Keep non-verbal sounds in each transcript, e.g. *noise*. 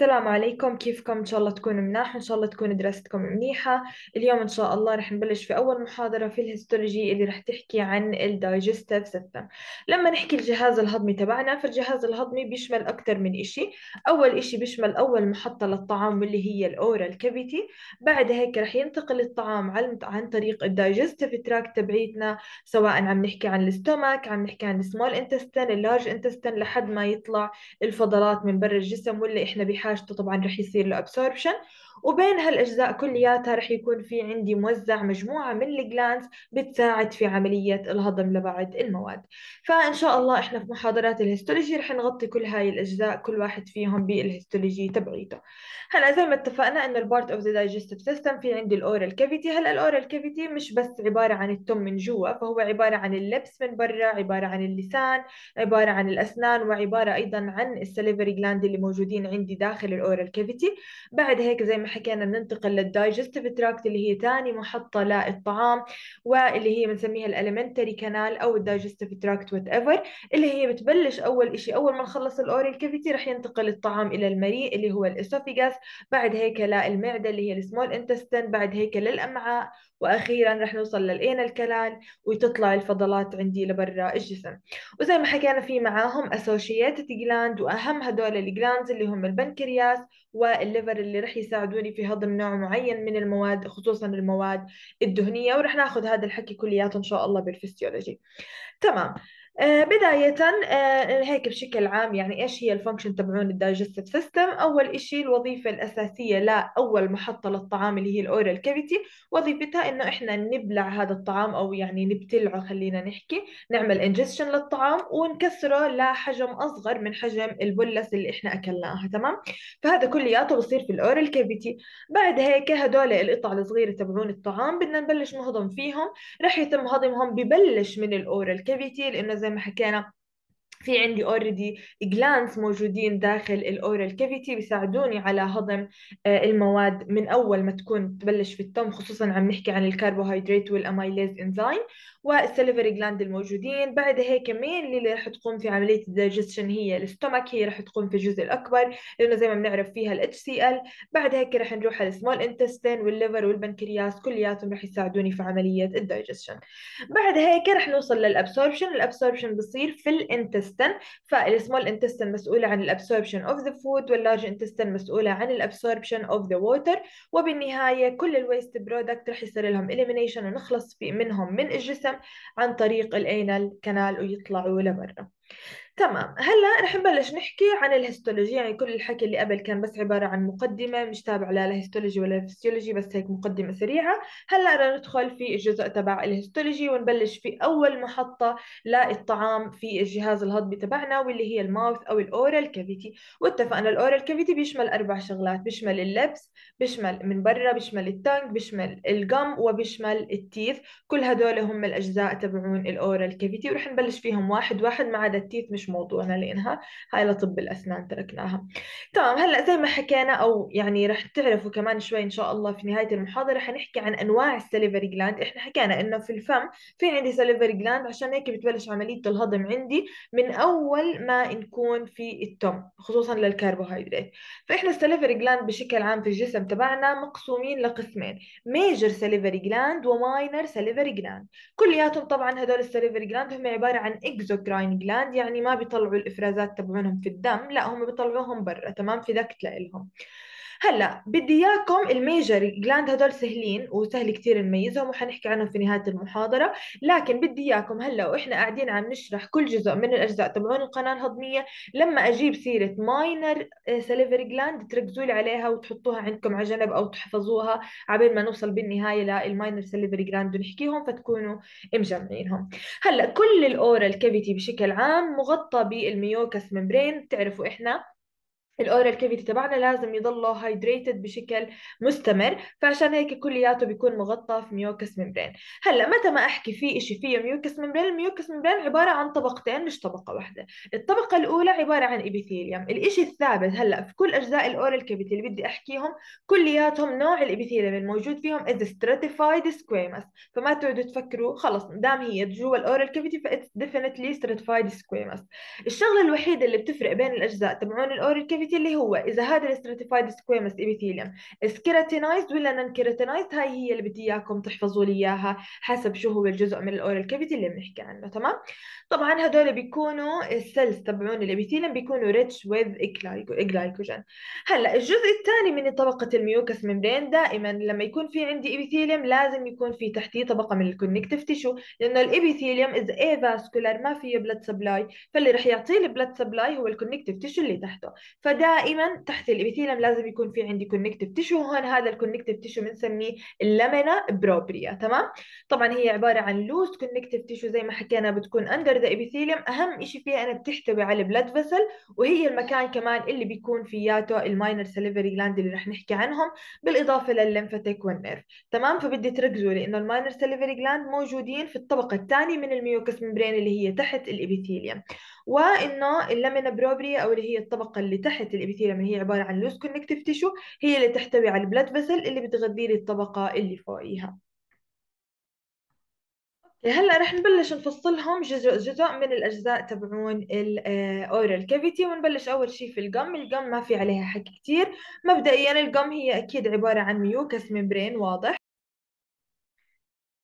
السلام عليكم كيفكم إن شاء الله تكونوا مناح وإن شاء الله تكون دراستكم منيحة اليوم إن شاء الله رح نبلش في أول محاضرة في الهيستولوجي اللي رح تحكي عن الدايجستيف سيستم لما نحكي الجهاز الهضمي تبعنا فالجهاز الهضمي بيشمل أكثر من إشي أول إشي بيشمل أول محطة للطعام واللي هي الأورال كافيتي بعد هيك رح ينتقل الطعام عن طريق الدايجستيف تراك تبعيتنا سواء عم نحكي عن الاستومك عم نحكي عن السمول انتستين اللارج انتستين لحد ما يطلع الفضلات من برا الجسم واللي إحنا بحاجة حاجته طبعا رح يصير له absorption وبين هالأجزاء كلياتها رح يكون في عندي موزع مجموعة من الجلانز بتساعد في عملية الهضم لبعض المواد فإن شاء الله إحنا في محاضرات الهيستولوجي رح نغطي كل هاي الأجزاء كل واحد فيهم بالهيستولوجي تبعيته هلا زي ما اتفقنا إنه البارت أوف ذا دايجستيف سيستم في عندي الأورال كافيتي هلا الأورال كافيتي مش بس عبارة عن التم من جوا فهو عبارة عن اللبس من برا عبارة عن اللسان عبارة عن الأسنان وعبارة أيضا عن السليفري جلاند اللي موجودين عندي داخل الأورال كافيتي بعد هيك زي ما حكينا بننتقل للدايجستيف تراكت اللي هي ثاني محطة للطعام واللي هي بنسميها الالمنتري كانال او الدايجستيف تراكت وات ايفر اللي هي بتبلش اول شيء اول ما نخلص الاورال كافيتي رح ينتقل الطعام الى المريء اللي هو الاسوفيجاس بعد هيك للمعدة اللي هي السمول انتستين بعد هيك للامعاء واخيرا رح نوصل للاين الكلال وتطلع الفضلات عندي لبرا الجسم وزي ما حكينا في معاهم اسوشيتد جلاند واهم هدول الجلاندز اللي هم البنكرياس والليفر اللي رح يساعدوني في هضم نوع معين من المواد خصوصا المواد الدهنيه ورح ناخذ هذا الحكي كلياته ان شاء الله بالفسيولوجي تمام آه، بداية آه، هيك بشكل عام يعني ايش هي الفانكشن تبعون الدايجستيف سيستم اول شيء الوظيفة الاساسية لاول محطة للطعام اللي هي الاورال كافيتي وظيفتها انه احنا نبلع هذا الطعام او يعني نبتلعه خلينا نحكي نعمل انجستشن للطعام ونكسره لحجم اصغر من حجم البلس اللي احنا اكلناها تمام فهذا كلياته بصير في الاورال كافيتي بعد هيك هدول القطع الصغيرة تبعون الطعام بدنا نبلش نهضم فيهم رح يتم هضمهم ببلش من الاورال كافيتي لانه زي ما حكينا في عندي اوريدي جلانس موجودين داخل الاورال كافيتي بيساعدوني على هضم آه، المواد من اول ما تكون تبلش في التم خصوصا عم نحكي عن الكربوهيدرات والاميليز انزيم والسليفري جلاند الموجودين بعد هيك مين اللي راح تقوم في عمليه الدايجستشن هي الستومك هي راح تقوم في الجزء الاكبر لانه زي ما بنعرف فيها الاتش سي ال بعد هيك راح نروح على السمول انتستين والليفر والبنكرياس كلياتهم راح يساعدوني في عمليه الدايجستشن بعد هيك راح نوصل للابسوربشن الابسوربشن بصير في الانتستين فالسمول انتستين مسؤوله عن الابسوربشن اوف ذا فود واللارج انتستين مسؤوله عن الابسوربشن اوف ذا ووتر وبالنهايه كل الويست برودكت راح يصير لهم اليمينيشن ونخلص منهم من الجسم الجسم عن طريق الانال كانال ويطلعوا لبرا تمام هلا رح نبلش نحكي عن الهيستولوجي يعني كل الحكي اللي قبل كان بس عبارة عن مقدمة مش تابع لا لهيستولوجي ولا فسيولوجي بس هيك مقدمة سريعة هلا رح ندخل في الجزء تبع الهيستولوجي ونبلش في أول محطة للطعام في الجهاز الهضمي تبعنا واللي هي الماوث أو الأورال كافيتي واتفقنا الأورال كافيتي بيشمل أربع شغلات بيشمل اللبس بيشمل من برا بيشمل التانك بيشمل الجم وبيشمل التيث كل هدول هم الأجزاء تبعون الأورال كافيتي ورح نبلش فيهم واحد واحد ما عدا التيث مش موضوعنا لانها هاي لطب الاسنان تركناها تمام هلا زي ما حكينا او يعني رح تعرفوا كمان شوي ان شاء الله في نهايه المحاضره حنحكي عن انواع السليفري جلاند احنا حكينا انه في الفم في عندي سليفري جلاند عشان هيك بتبلش عمليه الهضم عندي من اول ما نكون في التم خصوصا للكربوهيدرات فاحنا السليفري جلاند بشكل عام في الجسم تبعنا مقسومين لقسمين ميجر سليفري جلاند وماينر سليفري جلاند كلياتهم طبعا هدول السليفري جلاند هم عباره عن اكزوكراين جلاند يعني ما ما بيطلعوا الافرازات تبعونهم في الدم لا هم بيطلعوهم برا تمام في دكت لإلهم هلا بدي اياكم الميجر جلاند هدول سهلين وسهل كثير نميزهم وحنحكي عنهم في نهايه المحاضره لكن بدي اياكم هلا واحنا قاعدين عم نشرح كل جزء من الاجزاء تبعون القناه الهضميه لما اجيب سيره ماينر سليفري جلاند تركزوا لي عليها وتحطوها عندكم على جنب او تحفظوها عبين ما نوصل بالنهايه للماينر سليفري جلاند ونحكيهم فتكونوا مجمعينهم هلا كل الاورال كافيتي بشكل عام مغطى بالميوكس ممبرين بتعرفوا احنا الاورال كافيتي تبعنا لازم يضله هايدريتد بشكل مستمر فعشان هيك كلياته بيكون مغطى في ميوكس ممبرين هلا متى ما احكي في شيء فيه ميوكس ممبرين الميوكس ممبرين عباره عن طبقتين مش طبقه واحده الطبقه الاولى عباره عن ابيثيليوم الإشي الثابت هلا في كل اجزاء الاورال كافيتي اللي بدي احكيهم كلياتهم نوع الابيثيليوم الموجود فيهم از ستراتيفايد سكويمس فما تقعدوا تفكروا خلص دام هي جوا الاورال كافيتي فاتس ديفينتلي ستراتيفايد سكويمس الشغله الوحيده اللي بتفرق بين الاجزاء تبعون الاورال كافيتي الابيثيل اللي هو اذا هذا الاستراتيفايد سكويمس ابيثيليوم سكيراتينايزد ولا نن كيراتينايزد هاي هي اللي بدي اياكم تحفظوا لي اياها حسب شو هو الجزء من الاورال كافيتي اللي بنحكي عنه تمام طبعا هدول بيكونوا السيلز تبعون الابيثيليوم بيكونوا ريتش وذ جلايكوجين هلا الجزء الثاني من طبقه الميوكس ممبرين دائما لما يكون في عندي ابيثيليوم لازم يكون في تحتيه طبقه من الكونكتيف تيشو لانه الابيثيليوم از اي فاسكولار ما فيه بلد سبلاي فاللي رح يعطيه البلاد سبلاي هو الكونكتيف تيشو اللي تحته ف فدائما تحت الابيثيلم لازم يكون في عندي كونكتيف تيشو وهون هذا الكونكتيف تيشو بنسميه اللمنه بروبريا تمام طبعا هي عباره عن لوز كونكتيف تيشو زي ما حكينا بتكون اندر ذا ابيثيليوم اهم شيء فيها انها بتحتوي على بلاد فيسل وهي المكان كمان اللي بيكون فياته الماينر سليفري جلاند اللي رح نحكي عنهم بالاضافه للليمفاتيك والنيرف تمام فبدي تركزوا لانه الماينر سليفري جلاند موجودين في الطبقه الثانيه من الميوكس ممبرين اللي هي تحت الابيثيليوم وانه اللامينا بروبري او اللي هي الطبقه اللي تحت الابيثيليوم اللي هي عباره عن لوز كونكتيف تيشو هي اللي تحتوي على البلد فيسل اللي بتغذي لي الطبقه اللي فوقيها هلا رح نبلش نفصلهم جزء جزء من الاجزاء تبعون الاورال كافيتي آه، ونبلش اول شيء في الجم الجم ما في عليها حكي كثير مبدئيا الجم هي اكيد عباره عن ميوكس ممبرين واضح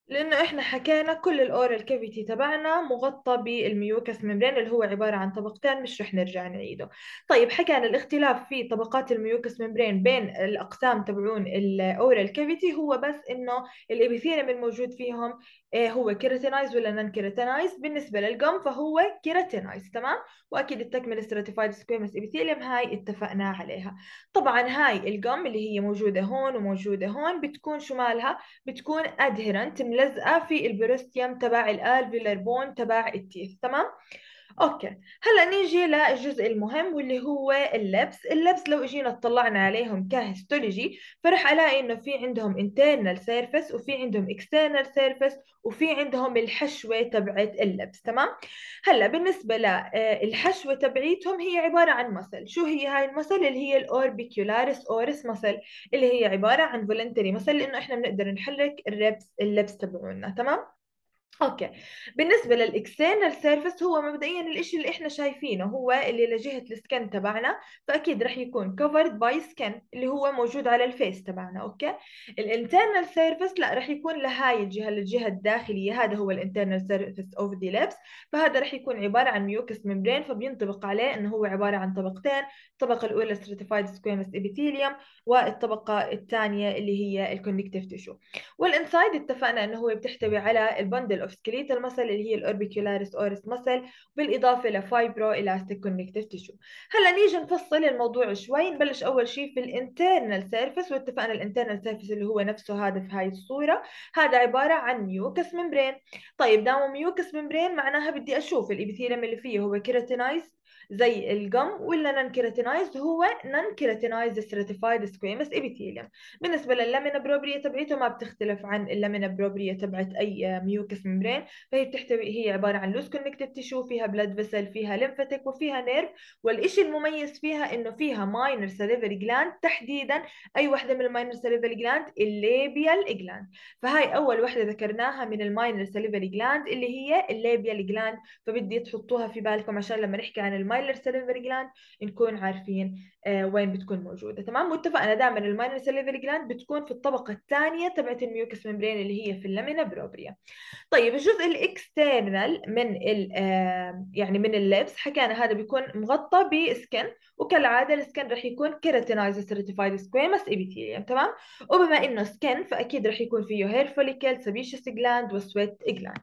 لانه احنا حكينا كل الاورال كافيتي تبعنا مغطى بالميوكس ممبرين اللي هو عباره عن طبقتين مش رح نرجع نعيده طيب حكينا الاختلاف في طبقات الميوكس ممبرين بين الاقسام تبعون الاورال كافيتي هو بس انه الابيثيليوم الموجود فيهم إيه هو كيراتينايز ولا نان كيراتينايز بالنسبه للجم فهو كيراتينايز تمام واكيد التكمله استراتيفايد سكويمس ابيثيليوم هاي اتفقنا عليها طبعا هاي الجم اللي هي موجوده هون وموجوده هون بتكون شو مالها بتكون ادهرنت ملزقه في البريستيوم تبع الالفيلر بون تبع التيث تمام اوكي هلا نيجي للجزء المهم واللي هو اللبس اللبس لو اجينا اطلعنا عليهم كهيستولوجي فرح الاقي انه في عندهم internal surface وفي عندهم external surface وفي عندهم الحشوة تبعت اللبس تمام هلا بالنسبة للحشوة آه، تبعيتهم هي عبارة عن مسل شو هي هاي المسل اللي هي الاوربيكولاريس اورس مسل اللي هي عبارة عن فولنتري مسل لانه احنا بنقدر نحرك اللبس اللبس تبعونا تمام اوكي بالنسبه للاكسترنال سيرفيس هو مبدئيا الشيء اللي احنا شايفينه هو اللي لجهه السكن تبعنا فاكيد رح يكون كفرد باي سكن اللي هو موجود على الفيس تبعنا اوكي الانترنال سيرفيس لا رح يكون لهاي الجهه الجهه الداخليه هذا هو الانترنال سيرفيس اوف ذا ليبس فهذا رح يكون عباره عن ميوكس ممبرين فبينطبق عليه انه هو عباره عن طبقتين الطبقه الاولى ستريتيفايد سكويمس ابيثيليوم والطبقه الثانيه اللي هي الكونكتيف تيشو والانسايد اتفقنا انه هو بتحتوي على البندل of skeletal muscle اللي هي الاوربيكولاريس اورس muscle بالاضافه لفايبرو elastic connective tissue هلا نيجي نفصل الموضوع شوي نبلش اول شيء في الانترنال سيرفيس واتفقنا الانترنال سيرفيس اللي هو نفسه هذا في هاي الصوره هذا عباره عن ميوكس ممبرين طيب دام ميوكس ممبرين معناها بدي اشوف الابيثيليوم اللي فيه هو كيراتينايز زي الجم نان كيراتينايز هو كيراتينايز ستراتيفايد سكويمس ابيثيليوم بالنسبه لللامينا بروبريا تبعته ما بتختلف عن اللامينا بروبريا تبعت اي ميوكس ممبرين فهي بتحتوي هي عباره عن لوس كونكتيف تيشو فيها بلاد فيسل فيها ليمفاتيك وفيها نيرف والشيء المميز فيها انه فيها ماينر سليفري جلاند تحديدا اي وحده من الماينر سليفري جلاند الليبيال جلاند فهاي اول وحده ذكرناها من الماينر سليفري جلاند اللي هي الليبيال جلاند فبدي تحطوها في بالكم عشان لما نحكي عن الماينر المايلر سيليفري جلاند نكون عارفين آه، وين بتكون موجوده تمام واتفقنا دائما المايلر سيليفري جلاند بتكون في الطبقه الثانيه تبعت الميوكس ممبرين اللي هي في اللمنه بروبريا طيب الجزء الاكسترنال من ال آه، يعني من اللبس حكينا هذا بيكون مغطى بسكن وكالعاده السكن راح يكون كيراتينايز سيرتيفايد سكويمس ايبيثيليوم تمام وبما انه سكن فاكيد راح يكون فيه هير فوليكل سبيشس جلاند وسويت جلاند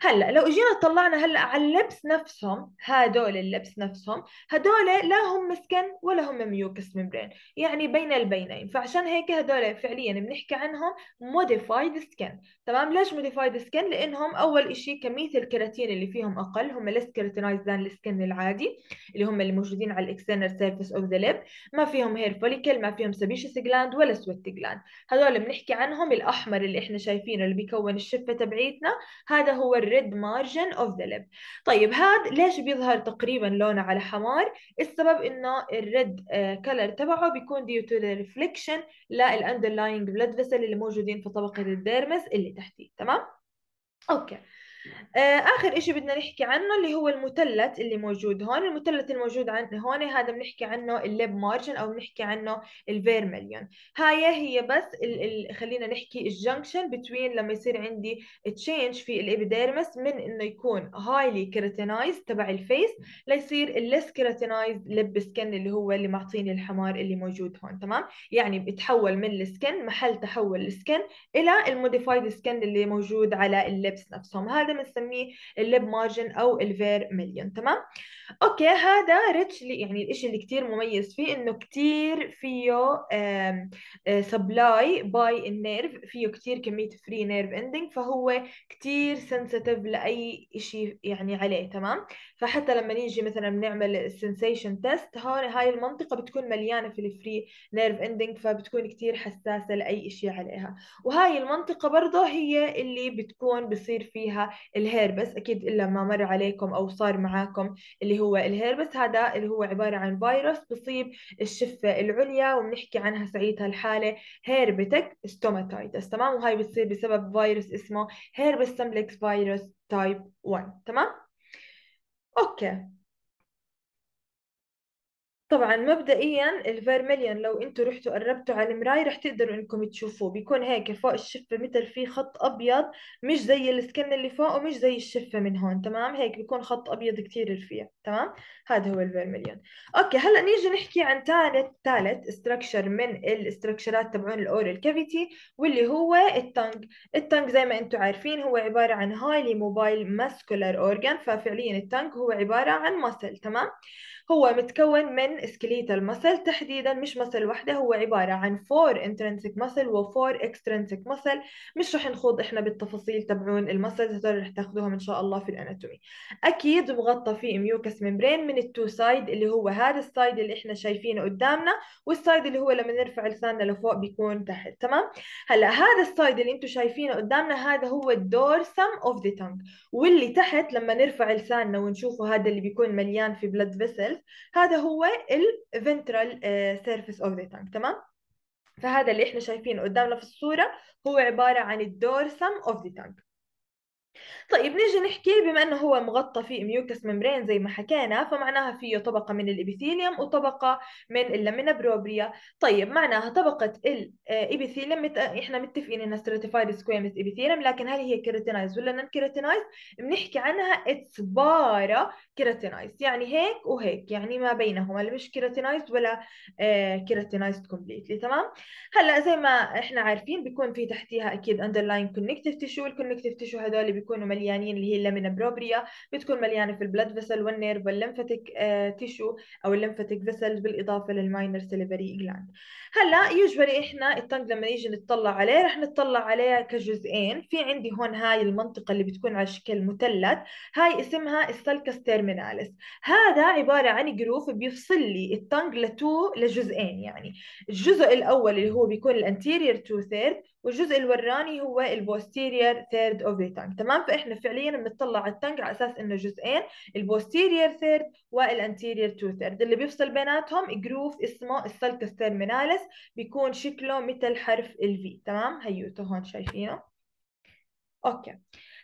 هلا لو اجينا طلعنا هلا على اللبس نفسهم هدول اللبس نفسهم هدول لا هم مسكن ولا هم ميوكس ممبرين يعني بين البينين فعشان هيك هدول فعليا بنحكي عنهم موديفايد سكن تمام ليش موديفايد سكن لانهم اول شيء كميه الكيراتين اللي فيهم اقل هم ليس كيراتينايز ذان السكن العادي اللي هم اللي موجودين على الاكسترنال سيرفيس اوف ذا ليب ما فيهم هير فوليكل ما فيهم سبيشس جلاند ولا سويت جلاند هدول بنحكي عنهم الاحمر اللي احنا شايفينه اللي بيكون الشفه تبعيتنا هذا هو الريد مارجن اوف ذا ليب طيب هذا ليش بيظهر تقريبا لونه على حمار السبب انه الريد كلر آه، تبعه بيكون ديو تو ريفليكشن للاندرلاينج بلاد فيسل اللي موجودين في طبقه الديرمس اللي تحتيه تمام اوكي آه، اخر شيء بدنا نحكي عنه اللي هو المثلث اللي موجود هون المثلث الموجود عند هون هذا بنحكي عنه الليب مارجن او بنحكي عنه الفيرمليون هاي هي بس الـ الـ خلينا نحكي الجنكشن بتوين لما يصير عندي تشينج في الابيديرمس من انه يكون هايلي كيراتينايز تبع الفيس ليصير الليس كيراتينايز لب سكن اللي هو اللي معطيني الحمار اللي موجود هون تمام يعني بتحول من السكن محل تحول السكن الى الموديفايد سكن اللي موجود على اللبس نفسهم هذا بنسميه الليب مارجن او الفير مليون تمام اوكي هذا ريتش يعني الاشي اللي كتير مميز فيه انه كتير فيه سبلاي باي آه، النيرف فيه كتير كميه فري نيرف اندنج فهو كتير سنسيتيف لاي اشي يعني عليه تمام فحتى لما نيجي مثلا بنعمل سنسيشن تيست هون هاي المنطقه بتكون مليانه في الفري نيرف اندنج فبتكون كتير حساسه لاي شيء عليها وهاي المنطقه برضه هي اللي بتكون بصير فيها الهيربس اكيد الا ما مر عليكم او صار معاكم اللي هو الهيربس هذا اللي هو عباره عن فيروس بصيب الشفه العليا وبنحكي عنها ساعتها الحاله هيربتك ستوماتايتس تمام وهاي بتصير بسبب فيروس اسمه هيربس سمبلكس فيروس تايب 1 تمام Ok, طبعا مبدئيا الفيرميليون لو انتم رحتوا قربتوا على المراية رح تقدروا انكم تشوفوه بيكون هيك فوق الشفة مثل في خط ابيض مش زي السكن اللي فوق ومش زي الشفة من هون تمام هيك بيكون خط ابيض كثير رفيع تمام هذا هو الفيرميليون اوكي هلا نيجي نحكي عن ثالث ثالث استراكشر من الاستراكشرات تبعون الاورال كافيتي واللي هو التنج التنج زي ما انتم عارفين هو عبارة عن هايلي موبايل ماسكولار اورجان ففعليا التنج هو عبارة عن ماسل تمام هو متكون من طبعا سكليتال مسل تحديدا مش مسل وحده هو عبارة عن فور انترنسك مسل وفور اكسترنسك مسل مش رح نخوض احنا بالتفاصيل تبعون المسلز هذول رح تاخذوهم ان شاء الله في الاناتومي اكيد مغطى فيه ميوكس ممبرين من التو سايد اللي هو هذا السايد اللي احنا شايفينه قدامنا والسايد اللي هو لما نرفع لساننا لفوق بيكون تحت تمام هلا هذا السايد اللي انتم شايفينه قدامنا هذا هو الدورسم اوف ذا تانج واللي تحت لما نرفع لساننا ونشوفه هذا اللي بيكون مليان في بلاد فيسلز هذا هو ال ventral آه، surface of the tongue تمام فهذا اللي احنا شايفينه قدامنا في الصورة هو عبارة عن الدورسم of the tongue طيب نيجي نحكي بما انه هو مغطى في ميوكس ممبرين زي ما حكينا فمعناها فيه طبقه من الابيثيليوم وطبقه من اللامينا بروبريا طيب معناها طبقه الابيثيليوم آه، مت... احنا متفقين انها ستراتيفايد سكويمس ابيثيليوم لكن هل هي كيراتينايز ولا نان كيراتينايز بنحكي عنها اتس بارا كيراتينايزد يعني هيك وهيك يعني ما بينهما اللي مش كيراتينايزد ولا آه، كيراتينايزد كومبليتلي تمام هلا زي ما احنا عارفين بيكون في تحتيها اكيد اندرلاين كونكتيف تيشو الكونكتيف تيشو هذول بيكونوا مليانين اللي هي اللامينا بروبريا بتكون مليانه في البلد فيسل والنيرف والليمفاتيك تيشو او الليمفاتيك فيسلز بالاضافه للماينر سيليفري جلاند هلا يوجوالي احنا التنج لما نيجي نطلع عليه رح نطلع عليه كجزئين في عندي هون هاي المنطقه اللي بتكون على شكل مثلث هاي اسمها السلكس تيرميناليس هذا عبارة عن جروف بيفصل لي التنج لتو لجزئين يعني الجزء الأول اللي هو بيكون الانتيرير تو ثيرد والجزء الوراني هو البوستيرير ثيرد اوف ذا تانج تمام فاحنا فعليا بنطلع على التانج على اساس انه جزئين البوستيرير ثيرد والانتيرير تو ثيرد اللي بيفصل بيناتهم جروف اسمه السلكس تيرميناليس بيكون شكله مثل حرف الفي تمام هيوته هون شايفينه اوكي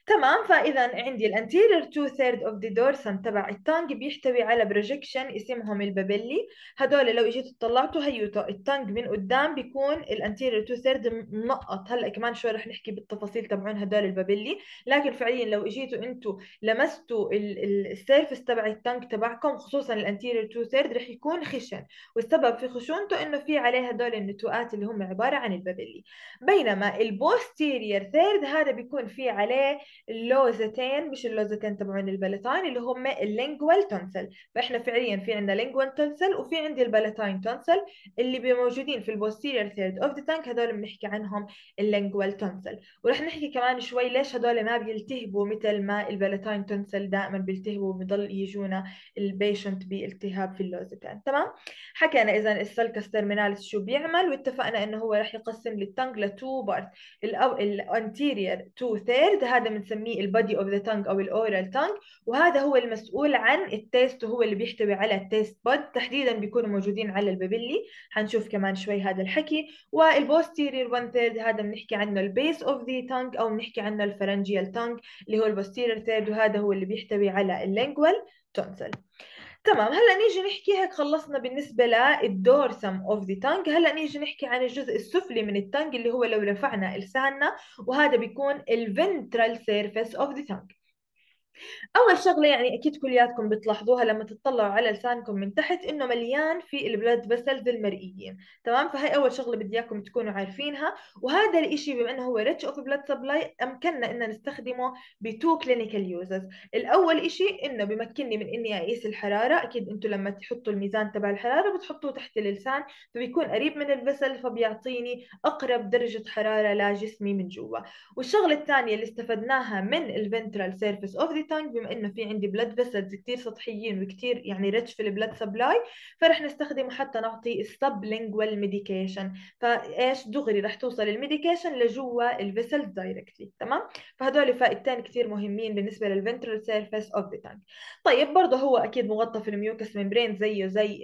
تمام فاذا عندي الانتيرير تو ثيرد اوف ذا دورسم تبع التانج بيحتوي على بروجكشن اسمهم البابلي هدول لو اجيتوا طلعتوا هيوتوا التانج من قدام بيكون الانتيرير تو ثيرد منقط هلا كمان شوي رح نحكي بالتفاصيل تبعون هدول البابلي لكن فعليا لو اجيتوا انتوا لمستوا السيرفس تبع التانج تبعكم خصوصا الانتيرير تو ثيرد رح يكون خشن والسبب في خشونته انه في عليه هدول النتوءات اللي هم عباره عن البابلي بينما البوستيرير ثيرد هذا بيكون في عليه اللوزتين مش اللوزتين تبعون البلاتاين اللي هم اللينجوال تونسل فاحنا فعليا في عندنا لينجوال تونسل وفي عندي البلاتاين تونسل اللي موجودين في البوستيرير ثيرد اوف ذا تانك هذول بنحكي عنهم اللينجوال تونسل ورح نحكي كمان شوي ليش هذول ما بيلتهبوا مثل ما البلاتاين تونسل دائما بيلتهبوا وبضل يجونا البيشنت بالتهاب في اللوزتين تمام حكينا اذا السلكس تيرمينالس شو بيعمل واتفقنا انه هو رح يقسم للتانك لتو بارت الانتيرير تو ثيرد هذا من بنسميه البادي اوف ذا تانج او الاورال تانج وهذا هو المسؤول عن التيست وهو اللي بيحتوي على التيست بود تحديدا بيكونوا موجودين على البابلي حنشوف كمان شوي هذا الحكي والبوستيرير وان ثيرد هذا بنحكي عنه البيس اوف ذا تانج او بنحكي عنه الفرنجيال تانج اللي هو البوستيرير ثيرد وهذا هو اللي بيحتوي على اللينجوال تونسل تمام هلا نيجي نحكي هيك خلصنا بالنسبة للدورسم اوف ذا تانج هلا نيجي نحكي عن الجزء السفلي من التانج اللي هو لو رفعنا لساننا وهذا بيكون الفنترال سيرفيس اوف ذا تانج اول شغله يعني اكيد كلياتكم بتلاحظوها لما تطلعوا على لسانكم من تحت انه مليان في البلد فيسلز المرئيه تمام فهي اول شغله بدي اياكم تكونوا عارفينها وهذا الشيء بما انه هو ريتش اوف بلد سبلاي امكننا ان نستخدمه بتو كلينيكال يوزز الاول شيء انه بمكنني من اني اقيس الحراره اكيد انتم لما تحطوا الميزان تبع الحراره بتحطوه تحت اللسان فبيكون قريب من البسل فبيعطيني اقرب درجه حراره لجسمي من جوا والشغله الثانيه اللي استفدناها من الفنترال سيرفيس اوف السكريتنج بما انه في عندي بلاد فيسلز كثير سطحيين وكثير يعني ريتش في البلاد سبلاي فرح نستخدمه حتى نعطي السبلينجوال ميديكيشن فايش دغري رح توصل الميديكيشن لجوا الفيسلز دايركتلي تمام فهدول فائدتين كثير مهمين بالنسبه للفنترال سيرفيس اوف ذا تانك طيب برضه هو اكيد مغطى في الميوكس ممبرين زيه زي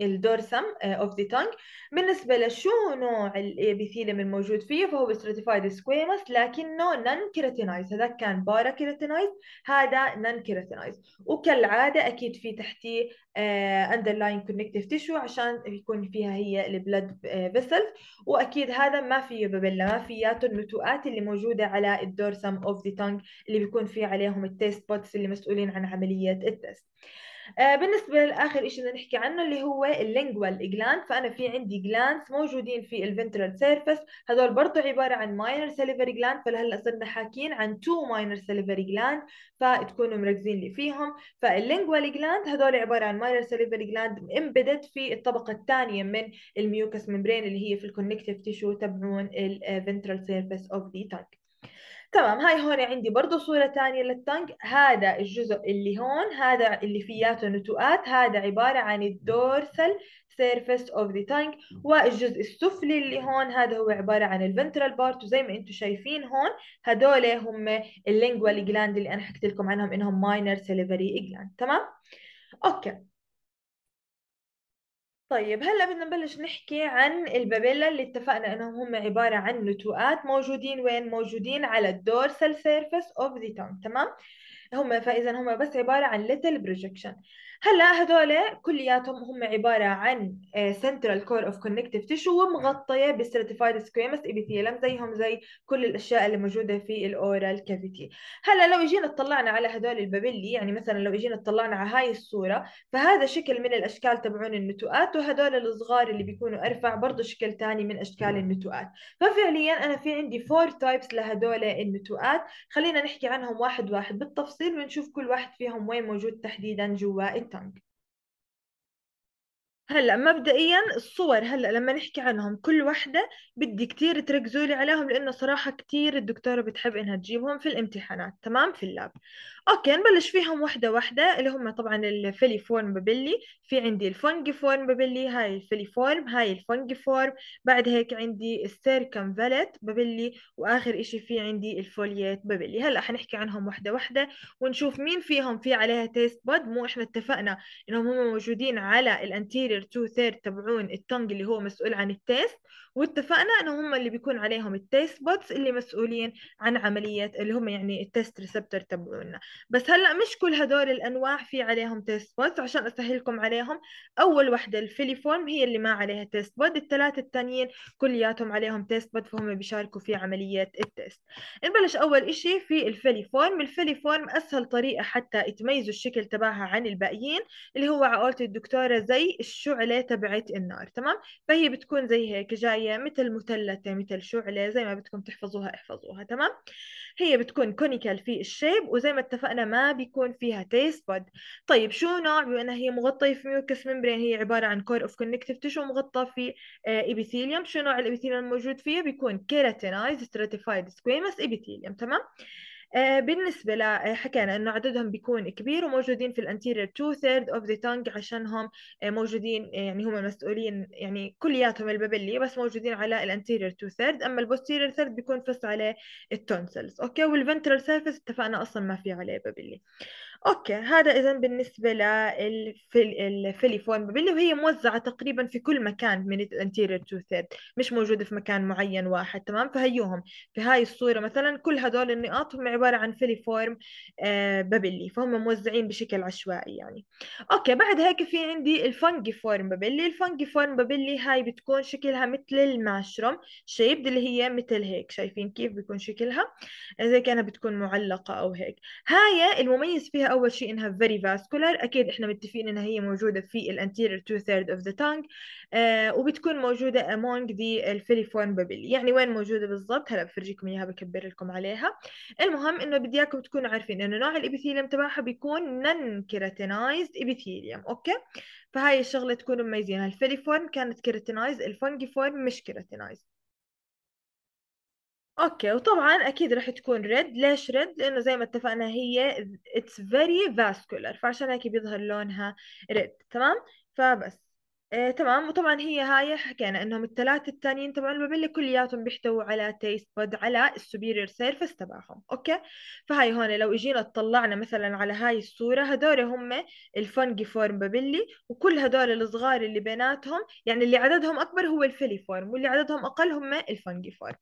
الدورسم اوف ذا تانك بالنسبه لشو نوع الابيثيليوم الموجود فيه فهو ستراتيفايد سكويمس لكنه نان كيراتينايز هذا كان بارا كيراتينايز هذا نون كيراتينايز وكالعاده اكيد في تحتيه اندرلاين كونكتيف تيشو عشان يكون فيها هي البلد فيسلز آه، واكيد هذا ما فيه بابيلا ما فياته النتوءات اللي موجوده على الدورسم اوف ذا تانج اللي بيكون في عليهم التيست بوتس اللي مسؤولين عن عمليه التست آه، بالنسبه لاخر شيء بدنا نحكي عنه اللي هو اللينجوال جلاند فانا في عندي جلاندز موجودين في الفنترال سيرفس هذول برضه عباره عن ماينر سليفري جلاند فلهلا صرنا حاكيين عن تو ماينر سليفري جلاند فتكونوا مركزين لي فيهم فاللينجوال جلاند هذول عباره عن ماينر سليفري جلاند امبيدد في الطبقه الثانيه من الميوكس ممبرين اللي هي في الكونكتيف تيشو تبعون الفنترال سيرفس اوف ذا تانك تمام هاي هون عندي برضو صورة تانية للتانك هذا الجزء اللي هون هذا اللي فياته نتوءات هذا عبارة عن الدورسال surface of the tongue والجزء السفلي اللي هون هذا هو عبارة عن الفنترال بارت وزي ما انتم شايفين هون هدول هم اللينجوال جلاند اللي انا حكيت لكم عنهم انهم minor salivary gland تمام اوكي طيب هلا بدنا نبلش نحكي عن البابيلا اللي اتفقنا انهم هم عبارة عن نتوءات موجودين وين موجودين على الدورسال سيرفيس اوف ذا تانج تمام هم فاذا هم بس عبارة عن little بروجكشن هلا هدول كلياتهم هم عباره عن سنترال كور اوف كونكتيف تيشو ومغطيه بسيرتيفايد سكويمس ايبيثيلم زيهم زي كل الاشياء اللي موجوده في الاورال كافيتي هلا لو اجينا اطلعنا على هدول البابلي يعني مثلا لو اجينا اطلعنا على هاي الصوره فهذا شكل من الاشكال تبعون النتوءات وهدول الصغار اللي بيكونوا ارفع برضه شكل ثاني من اشكال النتوءات ففعليا انا في عندي فور تايبس لهدول النتوءات خلينا نحكي عنهم واحد واحد بالتفصيل ونشوف كل واحد فيهم وين موجود تحديدا جوا Dank. هلا مبدئيا الصور هلا لما نحكي عنهم كل وحده بدي كتير تركزوا لي عليهم لانه صراحه كتير الدكتوره بتحب انها تجيبهم في الامتحانات تمام في اللاب اوكي نبلش فيهم وحده وحده اللي هم طبعا الفيليفورم بابيلي في عندي الفونجيفورم بابيلي هاي الفيليفورم هاي الفونجيفورم بعد هيك عندي السيركم فاليت بابيلي واخر اشي في عندي الفوليات بابيلي هلا حنحكي عنهم وحده وحده ونشوف مين فيهم في عليها تيست باد مو احنا اتفقنا انهم هم موجودين على الانتيريور يقرر تو ثيرد تبعون التونج اللي هو مسؤول عن التيست واتفقنا انه هم اللي بيكون عليهم التيست بوتس اللي مسؤولين عن عمليه اللي هم يعني التيست ريسبتر تبعونا بس هلا مش كل هدول الانواع في عليهم تيست بوتس عشان اسهلكم عليهم اول وحده الفيليفورم هي اللي ما عليها تيست بود الثلاثه الثانيين كلياتهم عليهم تيست بود فهم بيشاركوا في عمليه التيست نبلش اول شيء في الفيليفورم الفيليفورم اسهل طريقه حتى تميزوا الشكل تبعها عن الباقيين اللي هو على قولة الدكتوره زي الشعله تبعت النار تمام فهي بتكون زي هيك جاي الآية مثل مثلثة مثل شعلة زي ما بدكم تحفظوها احفظوها تمام هي بتكون كونيكال في الشيب وزي ما اتفقنا ما بيكون فيها تيست باد طيب شو نوع بما انها هي مغطية في ميوكس ممبرين هي عبارة عن كور اوف كونكتيف تيشو مغطى في ايبيثيليوم آه، شو نوع الايبيثيليوم الموجود فيها بيكون كيراتينايز ستراتيفايد سكويمس ايبيثيليوم تمام آه، بالنسبة لحكينا آه، انه عددهم بيكون كبير وموجودين في الانتيرير تو ثيرد اوف ذا تونج عشانهم آه، موجودين يعني هم المسؤولين يعني كلياتهم البابلي بس موجودين على الانتيرير تو ثيرد اما البوستيرير ثيرد بيكون بس عليه التونسلز اوكي والفنترال سيرفيس اتفقنا اصلا ما في عليه بابلي اوكي هذا اذا بالنسبه للفيليفورم اللي هي موزعه تقريبا في كل مكان من الانتيرير تو ثيرد مش موجوده في مكان معين واحد تمام فهيوهم في هاي الصوره مثلا كل هذول النقاط هم عباره عن فيليفورم آه بابلي فهم موزعين بشكل عشوائي يعني اوكي بعد هيك في عندي الفنجي فورم بابلي الفنجي فورم بابلي هاي بتكون شكلها مثل الماشروم شيب اللي هي مثل هيك شايفين كيف بيكون شكلها زي كانها بتكون معلقه او هيك هاي المميز فيها أول شيء إنها فيري فاسكولار أكيد إحنا متفقين إنها هي موجودة في الانتيرير تو ثيرد اوف ذا the آه، وبتكون موجودة امونج ذا الفيليفورم بابيل يعني وين موجودة بالضبط هلا بفرجيكم إياها بكبر لكم عليها المهم إنه بدي إياكم تكونوا عارفين إنه نوع الإبيثيليوم تبعها بيكون نن كيراتينايزد ابيثيليوم أوكي فهاي الشغلة تكونوا مميزينها الفيليفورم كانت كيراتينايز الفونجي فورم مش كيراتينايز اوكي وطبعا اكيد رح تكون ريد ليش ريد لانه زي ما اتفقنا هي اتس very vascular فعشان هيك بيظهر لونها ريد تمام فبس آه، تمام وطبعا هي هاي حكينا انهم الثلاثة الثانيين تبع البابيلا كلياتهم بيحتووا على تيست بود على السوبيريور سيرفيس تبعهم اوكي فهاي هون لو اجينا اطلعنا مثلا على هاي الصورة هدول هم الفونجي فورم بابيلي وكل هدول الصغار اللي بيناتهم يعني اللي عددهم اكبر هو الفيلي فورم واللي عددهم اقل هم الفونجي فورم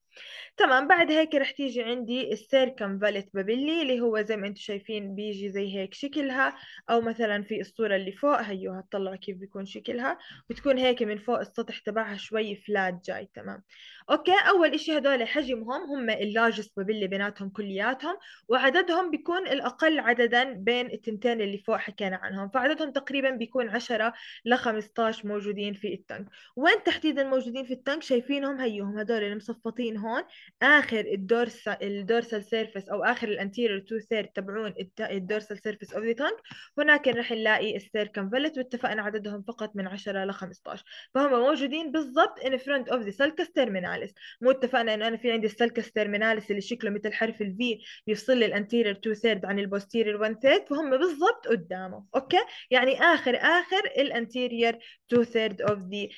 تمام بعد هيك رح تيجي عندي السيركم فاليت بابيلي اللي هو زي ما انتم شايفين بيجي زي هيك شكلها او مثلا في الصورة اللي فوق هيو هتطلع كيف بيكون شكلها بتكون هيك من فوق السطح تبعها شوي فلات جاي تمام اوكي اول اشي هدول حجمهم هم اللارج بابيلي بيناتهم كلياتهم وعددهم بيكون الاقل عددا بين التنتين اللي فوق حكينا عنهم فعددهم تقريبا بيكون 10 ل 15 موجودين في التنك وين تحديدا موجودين في التنك شايفينهم هيهم هدول المصفطين هون اخر الدورسا الدورسال سيرفيس او اخر الانتيرير تو ثيرد تبعون الدورسال سيرفيس اوف ذا تنك هناك رح نلاقي السيركمفلت واتفقنا عددهم فقط من 10 ل 15 فهم موجودين بالضبط in front of the سلكس terminalis مو اتفقنا انه انا في عندي السلكس terminalis اللي شكله مثل حرف ال يفصل لي الانتيرير 2 ثيرد عن البوستيرير 1 ثيرد فهم بالضبط قدامه اوكي يعني اخر اخر الانتيرير 2 ثيرد اوف ذا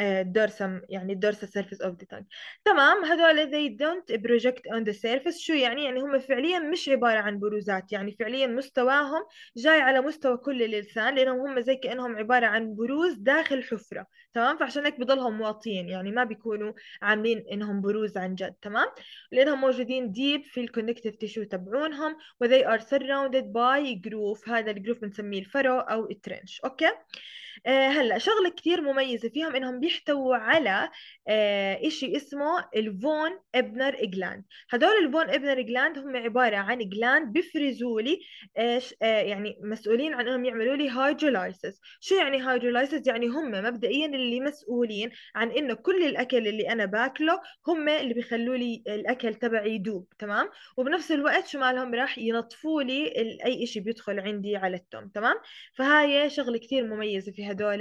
الدورسم يعني dorsal سيرفيس اوف ذا تانك تمام هذول they don't project on the surface شو يعني يعني هم فعليا مش عبارة عن بروزات يعني فعليا مستواهم جاي على مستوى كل اللسان لانهم هم زي كانهم عبارة عن بروز داخل حفرة تمام فعشان هيك بضلهم واطيين يعني ما بيكونوا عاملين انهم بروز عن جد تمام لانهم موجودين ديب في الكونكتيف تيشو تبعونهم وذي they are surrounded by جروف هذا الجروف بنسميه الفرو او الترنش اوكي آه، هلا شغلة كثير مميزة فيهم انهم بيحتووا على آه، اشي اسمه الفون ابنر جلاند هدول الفون ابنر جلاند هم عبارة عن جلاند بيفرزوا لي آه، يعني مسؤولين عن انهم يعملوا لي هايدرولايسس شو يعني هايدرولايسس يعني هم مبدئيا اللي مسؤولين عن انه كل الاكل اللي انا باكله هم اللي بيخلوا لي الاكل تبعي يدوب تمام وبنفس الوقت شمالهم راح ينطفوا لي اي اشي بيدخل عندي على التم تمام فهاي شغلة كثير مميزة في هذول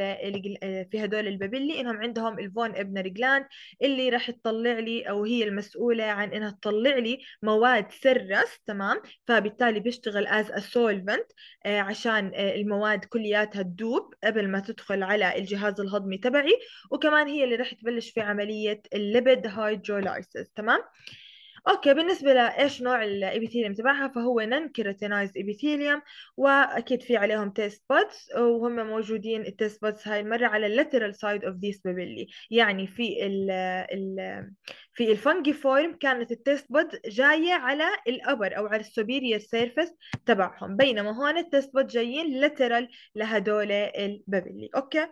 في هذول البابلي انهم عندهم الفون ابنر جلاند اللي راح تطلع لي او هي المسؤوله عن انها تطلع لي مواد سرس تمام فبالتالي بيشتغل از آه، سولفنت عشان آه، المواد كلياتها تذوب قبل ما تدخل على الجهاز الهضمي تبعي وكمان هي اللي راح تبلش في عمليه الليبيد هايدرولايسيس تمام اوكي بالنسبه لايش نوع الابيثيليوم تبعها فهو نن كيراتينايز ابيثيليوم واكيد في عليهم تيست بودز وهم موجودين التيست بودز هاي المره على اللاترال سايد اوف ذيس بابيلي يعني في ال ال في الفنجي فورم كانت التيست بود جايه على الابر او على السوبيريور سيرفس تبعهم بينما هون التيست بود جايين لاترال لهدول البابيلي اوكي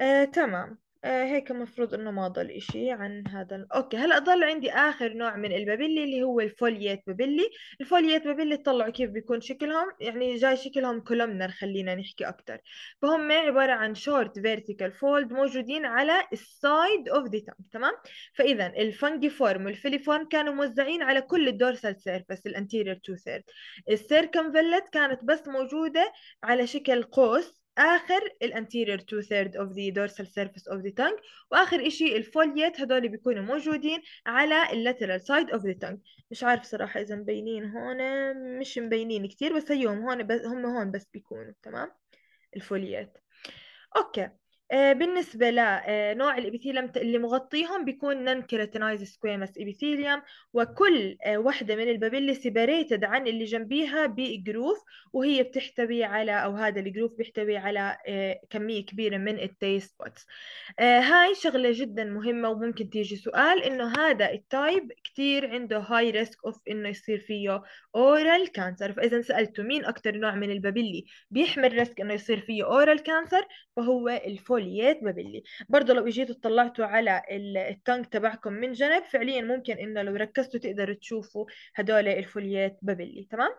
آه، تمام آه هيك المفروض انه ما ضل اشي عن هذا ال... اوكي هلا ضل عندي اخر نوع من البابلي اللي هو الفوليات بابلي الفوليات بابلي طلعوا كيف بيكون شكلهم يعني جاي شكلهم كولومنر خلينا نحكي اكثر فهم عباره عن شورت فيرتيكال فولد موجودين على السايد اوف ذا تانج تمام فاذا الفنجي فورم والفيليفورم كانوا موزعين على كل الدورسال سيرفس الانتيرير تو ثيرد السيركمفلت كانت بس موجوده على شكل قوس اخر الانتيرير تو ثيرد اوف ذا دورسال سيرفيس اوف ذا تانج واخر شيء الفوليات هذول بيكونوا موجودين على اللاترال سايد اوف ذا تانج مش عارف صراحه اذا مبينين هون مش مبينين كتير بس هيهم هون بس هم هون بس بيكونوا تمام الفوليات اوكي آه، بالنسبة لنوع آه، الإبيثيليم اللي مغطيهم بيكون نون كيراتينايز سكويمس إبيثيليوم وكل آه، وحدة من البابيلي سيبريتد عن اللي جنبيها بجروف وهي بتحتوي على أو هذا الجروف بيحتوي على كمية كبيرة من التي سبوتس هاي شغلة جدا مهمة وممكن تيجي سؤال إنه هذا التايب كتير عنده هاي ريسك أوف إنه يصير فيه أورال كانسر فإذا سألته مين أكتر نوع من البابيلي بيحمل ريسك إنه يصير فيه أورال كانسر فهو الفول الفعاليات ما برضه لو اجيتوا اطلعتوا على التانك تبعكم من جنب فعليا ممكن انه لو ركزتوا تقدروا تشوفوا هدول الفوليات ببلي تمام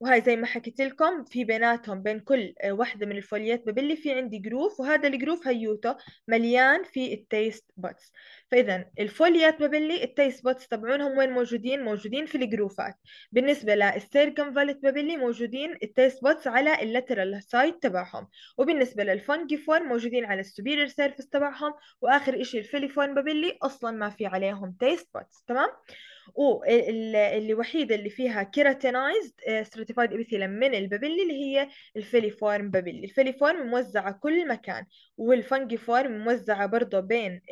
وهاي زي ما حكيت لكم في بيناتهم بين كل آه، وحده من الفوليات ببلي في عندي جروف وهذا الجروف هيوته مليان في التيست بوتس فاذا الفوليات ببلي التيست بوتس تبعونهم وين موجودين موجودين في الجروفات بالنسبه للسيركم فاليت ببلي موجودين التيست بوتس على اللاترال سايد تبعهم وبالنسبه للفنجي فورم موجودين على السوبيرير سيرفيس تبعهم واخر شيء الفيليفورم ببلي اصلا ما في عليهم تيست بوتس تمام وحيده اللي فيها كيراتينايزد ستريتيفايد آه، ابيثيلم من البابيلي اللي هي الفيليفورم بابيلي الفيليفورم موزعه كل مكان والفنجي فورم موزعه برضه بين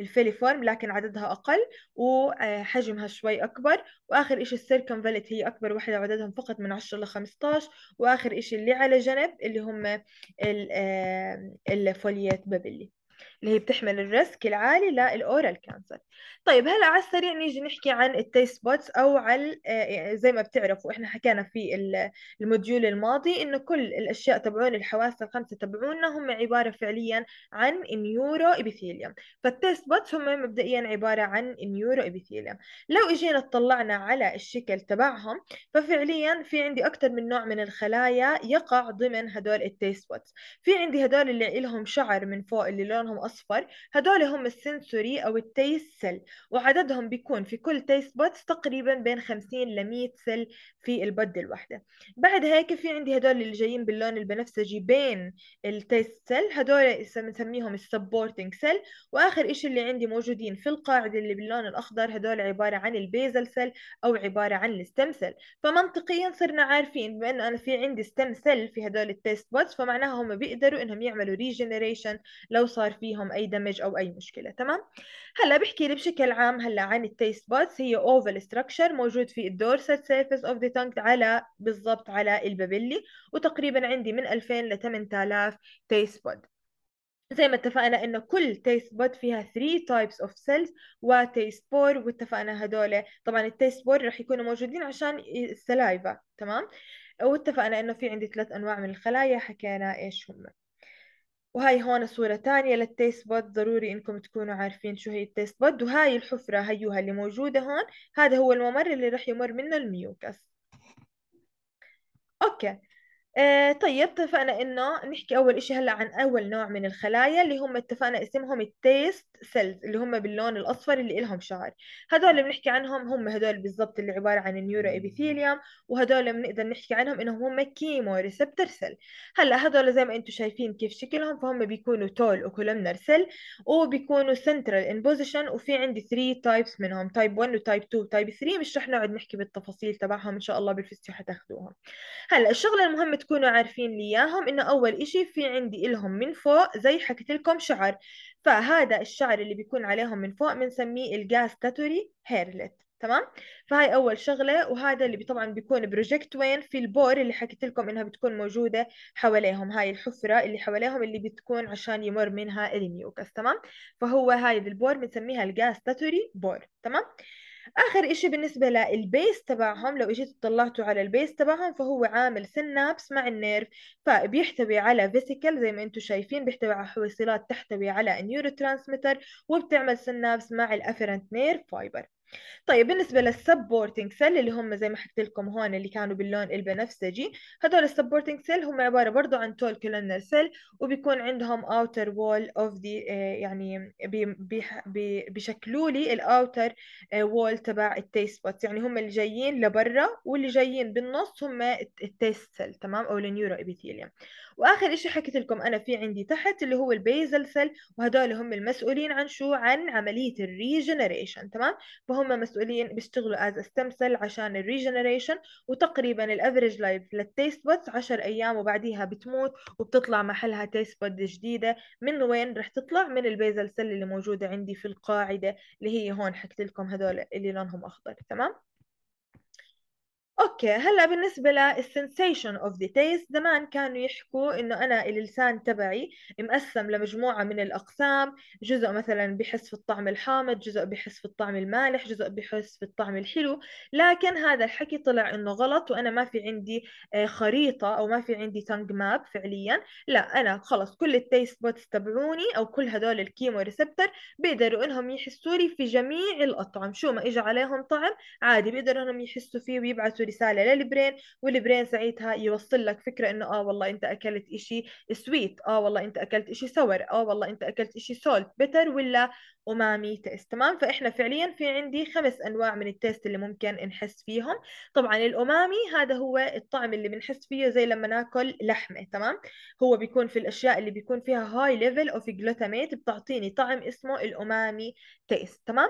الفيليفورم لكن عددها اقل وحجمها آه، شوي اكبر واخر شيء السيركم فاليت هي اكبر وحده عددهم فقط من 10 ل 15 واخر شيء اللي على جنب اللي هم آه، الفوليات بابيلي اللي هي بتحمل الريسك العالي للأورال كانسر طيب هلا على السريع نيجي نحكي عن التيست بودز أو على آه، يعني زي ما بتعرفوا إحنا حكينا في الموديول الماضي إنه كل الأشياء تبعون الحواس الخمسة تبعونا هم عبارة فعليا عن النيورو إبيثيليوم فالتيست بودز هم مبدئيا عبارة عن النيورو إبيثيليوم لو إجينا اطلعنا على الشكل تبعهم ففعليا في عندي أكثر من نوع من الخلايا يقع ضمن هدول التيست بودز في عندي هدول اللي لهم شعر من فوق اللي لونهم الاصفر هدول هم السنسوري او التيس سيل وعددهم بيكون في كل تيس بوتس تقريبا بين 50 ل 100 سيل في البد الواحده بعد هيك في عندي هدول اللي جايين باللون البنفسجي بين التيست سيل هدول بنسميهم السبورتنج سيل واخر إشي اللي عندي موجودين في القاعده اللي باللون الاخضر هدول عباره عن البيزل سيل او عباره عن الستم سيل فمنطقيا صرنا عارفين بما انه انا في عندي ستم سيل في هدول التيست بوتس فمعناها هم بيقدروا انهم يعملوا ريجنريشن لو صار فيهم عندهم اي دمج او اي مشكله تمام هلا بحكي لي بشكل عام هلا عن التيست بادز هي اوفال ستراكشر موجود في الدورسال سيرفيس اوف ذا تانك على بالضبط على البابلي وتقريبا عندي من 2000 ل 8000 تيست باد زي ما اتفقنا انه كل تيست بود فيها 3 تايبس اوف سيلز وتيست بور واتفقنا هدول طبعا التيست بور رح يكونوا موجودين عشان السلايفا تمام واتفقنا انه في عندي ثلاث انواع من الخلايا حكينا ايش هم وهاي هون صورة تانية للتيست بود ضروري انكم تكونوا عارفين شو هي التيست بود وهاي الحفرة هيوها اللي موجودة هون هذا هو الممر اللي رح يمر منه الميوكس اوكي آه، طيب اتفقنا انه نحكي اول اشي هلا عن اول نوع من الخلايا اللي هم اتفقنا اسمهم التيست سيلز اللي هم باللون الاصفر اللي لهم شعر هدول اللي بنحكي عنهم هم هدول بالضبط اللي عبارة عن النيورو ابيثيليوم وهدول بنقدر نحكي عنهم انهم هم كيمو ريسبتر سيل هلا هدول زي ما انتم شايفين كيف شكلهم فهم بيكونوا تول وكولمنر سيل وبيكونوا سنترال ان بوزيشن وفي عندي 3 تايبس منهم تايب 1 وتايب 2 وتايب 3 مش رح نقعد نحكي بالتفاصيل تبعهم ان شاء الله بالفيديو حتاخذوهم هلا الشغله المهمه تكونوا عارفين لي اياهم انه اول اشي في عندي الهم من فوق زي حكيت لكم شعر فهذا الشعر اللي بيكون عليهم من فوق بنسميه الجاز تاتوري هيرلت تمام فهاي اول شغله وهذا اللي طبعا بيكون بروجكت وين في البور اللي حكيت لكم انها بتكون موجوده حواليهم هاي الحفره اللي حواليهم اللي بتكون عشان يمر منها الميوكس تمام فهو هاي البور بنسميها الجاز تاتوري بور تمام اخر اشي بالنسبة للبيس تبعهم لو اجيت اطلعتوا على البيس تبعهم فهو عامل سينابس مع النيرف فبيحتوي على فيسيكل زي ما انتم شايفين بيحتوي على حويصلات تحتوي على نيورو ترانسميتر وبتعمل سينابس مع الافرنت نيرف فايبر طيب بالنسبة للسبورتنج سيل اللي هم زي ما حكيت لكم هون اللي كانوا باللون البنفسجي هدول السبورتنج سيل هم عبارة برضو عن تول كولونر سيل وبيكون عندهم اوتر وول اوف ذا يعني بيشكلوا لي الاوتر آه، وول تبع التيست بوتس يعني هم اللي جايين لبرا واللي جايين بالنص هم التيست سيل تمام او النيورو ابيثيليوم واخر شيء حكيت لكم انا في عندي تحت اللي هو البيزل سيل وهدول هم المسؤولين عن شو عن عملية الريجنريشن تمام فهم هم مسؤولين بيشتغلوا از ستيم سيل عشان الريجنريشن وتقريبا الافرج لايف للتيست بودز 10 ايام وبعديها بتموت وبتطلع محلها تيست بود جديده من وين رح تطلع من البيزل سيل اللي موجوده عندي في القاعده اللي هي هون حكيت لكم هذول اللي لونهم اخضر تمام اوكي هلا بالنسبه للسنسيشن اوف ذا تيست زمان كانوا يحكوا انه انا اللسان تبعي مقسم لمجموعه من الاقسام جزء مثلا بحس في الطعم الحامض جزء بحس في الطعم المالح جزء بحس في الطعم الحلو لكن هذا الحكي طلع انه غلط وانا ما في عندي آه، خريطه او ما في عندي تانج ماب فعليا لا انا خلص كل التيست بوتس تبعوني او كل هدول الكيمو ريسبتر بيقدروا انهم يحسوا لي في جميع الاطعم شو ما اجى عليهم طعم عادي بيقدروا انهم يحسوا فيه ويبعثوا رسالة للبرين والبرين ساعتها يوصل لك فكرة انه اه والله انت اكلت اشي سويت اه والله انت اكلت اشي سور اه والله انت اكلت اشي سولت بيتر ولا امامي تيست تمام فاحنا فعليا في عندي خمس انواع من التيست اللي ممكن نحس فيهم طبعا الامامي هذا هو الطعم اللي بنحس فيه زي لما ناكل لحمه تمام هو بيكون في الاشياء اللي بيكون فيها هاي ليفل اوف جلوتاميت بتعطيني طعم اسمه الامامي تيست تمام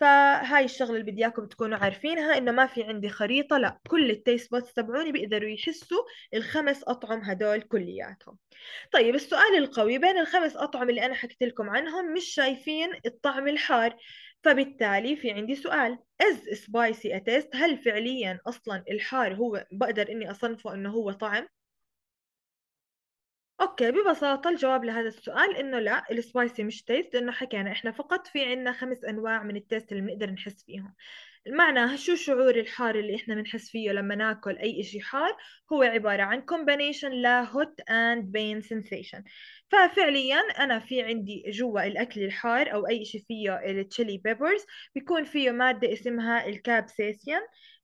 فهاي الشغلة اللي بدي اياكم تكونوا عارفينها انه ما في عندي خريطة لا كل التيست بوتس تبعوني بيقدروا يحسوا الخمس اطعم هدول كلياتهم طيب السؤال القوي بين الخمس اطعم اللي انا حكيت لكم عنهم مش شايفين الطعم الحار فبالتالي في عندي سؤال از سبايسي اتيست هل فعليا اصلا الحار هو بقدر اني اصنفه انه هو طعم اوكي ببساطة الجواب لهذا السؤال انه لا السبايسي مش تيست لانه حكينا احنا فقط في عنا خمس انواع من التيست اللي بنقدر نحس فيهم معناها شو شعور الحار اللي احنا بنحس فيه لما ناكل اي اشي حار هو عبارة عن combination لا hot and pain sensation ففعليا انا في عندي جوا الاكل الحار او اي اشي فيه التشيلي بيبرز بيكون فيه مادة اسمها الكابسيسيان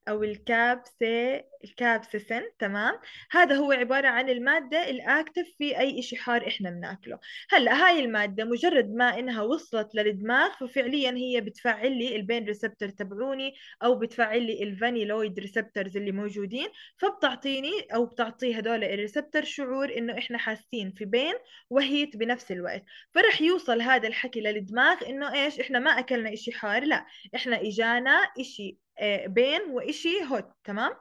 أو الكابسة الكابسيسين تمام هذا هو عبارة عن المادة الأكتف في أي إشي حار إحنا بناكله هلأ هاي المادة مجرد ما إنها وصلت للدماغ ففعليا هي بتفعل لي البين ريسبتر تبعوني أو بتفعل لي الفانيلويد ريسبترز اللي موجودين فبتعطيني أو بتعطي هدول الريسبتر شعور إنه إحنا حاسين في بين وهيت بنفس الوقت فرح يوصل هذا الحكي للدماغ إنه إيش إحنا ما أكلنا إشي حار لا إحنا إجانا إشي آه، بين وإشي هوت تمام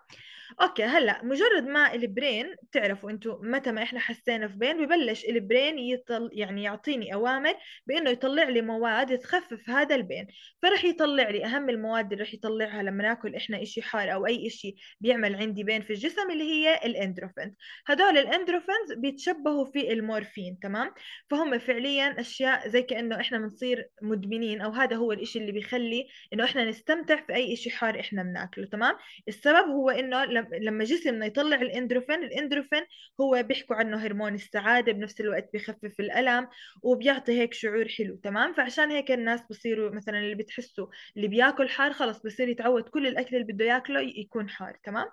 اوكي هلا مجرد ما البرين بتعرفوا انتم متى ما احنا حسينا في بين ببلش البرين يطل يعني يعطيني اوامر بانه يطلع لي مواد تخفف هذا البين فرح يطلع لي اهم المواد اللي رح يطلعها لما ناكل احنا إشي حار او اي إشي بيعمل عندي بين في الجسم اللي هي الاندروفينز هذول الاندروفينز بيتشبهوا في المورفين تمام فهم فعليا اشياء زي كانه احنا بنصير مدمنين او هذا هو الإشي اللي بيخلي انه احنا نستمتع في اي إشي حار احنا بناكله تمام السبب هو انه لما جسمنا يطلع الاندروفين الاندروفين هو بيحكوا عنه هرمون السعاده بنفس الوقت بخفف الالم وبيعطي هيك شعور حلو تمام فعشان هيك الناس بصيروا مثلا اللي بتحسوا اللي بياكل حار خلص بصير يتعود كل الاكل اللي بده ياكله يكون حار تمام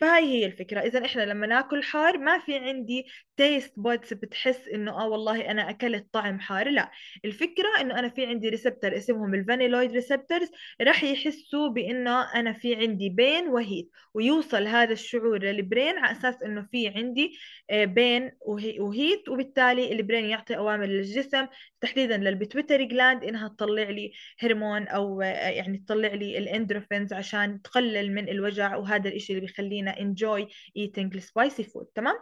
فهاي هي الفكرة إذا إحنا لما ناكل حار ما في عندي تيست بودز بتحس إنه آه والله أنا أكلت طعم حار لا الفكرة إنه أنا في عندي ريسبتر اسمهم الفانيلويد ريسبترز رح يحسوا بإنه أنا في عندي بين وهيت ويوصل هذا الشعور للبرين على أساس إنه في عندي آه، بين وهيت وبالتالي البرين يعطي أوامر للجسم تحديدا للبتويتري جلاند إنها تطلع لي هرمون أو آه، يعني تطلع لي الإندروفينز عشان تقلل من الوجع وهذا الإشي اللي بيخلينا enjoy eating spicy فود تمام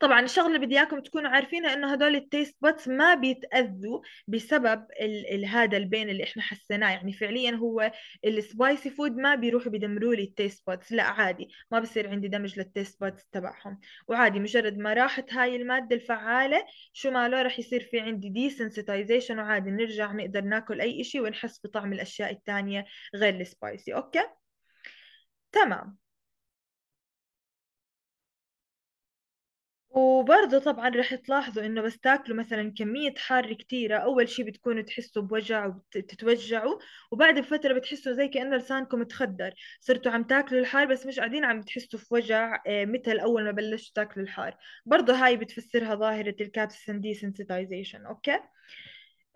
طبعا الشغله اللي بدي اياكم تكونوا عارفينها انه هدول التيست باتس ما بيتاذوا بسبب ال ال هذا البين اللي احنا حسيناه يعني فعليا هو السبايسي فود ما بيروحوا بيدمروا لي التيست باتس لا عادي ما بصير عندي دمج للتيست باتس تبعهم وعادي مجرد ما راحت هاي الماده الفعاله شو ماله راح يصير في عندي ديسنسيتايزيشن وعادي نرجع نقدر ناكل اي شيء ونحس بطعم الاشياء الثانيه غير السبايسي اوكي تمام وبرضه طبعا رح تلاحظوا انه بس تاكلوا مثلا كمية حار كتيرة اول شي بتكونوا تحسوا بوجع وتتوجعوا وبعد بفترة بتحسوا زي كأنه لسانكم تخدر صرتوا عم تاكلوا الحار بس مش قاعدين عم تحسوا في وجع آه، مثل اول ما بلشتوا تاكلوا الحار برضه هاي بتفسرها ظاهرة الكابس اند اوكي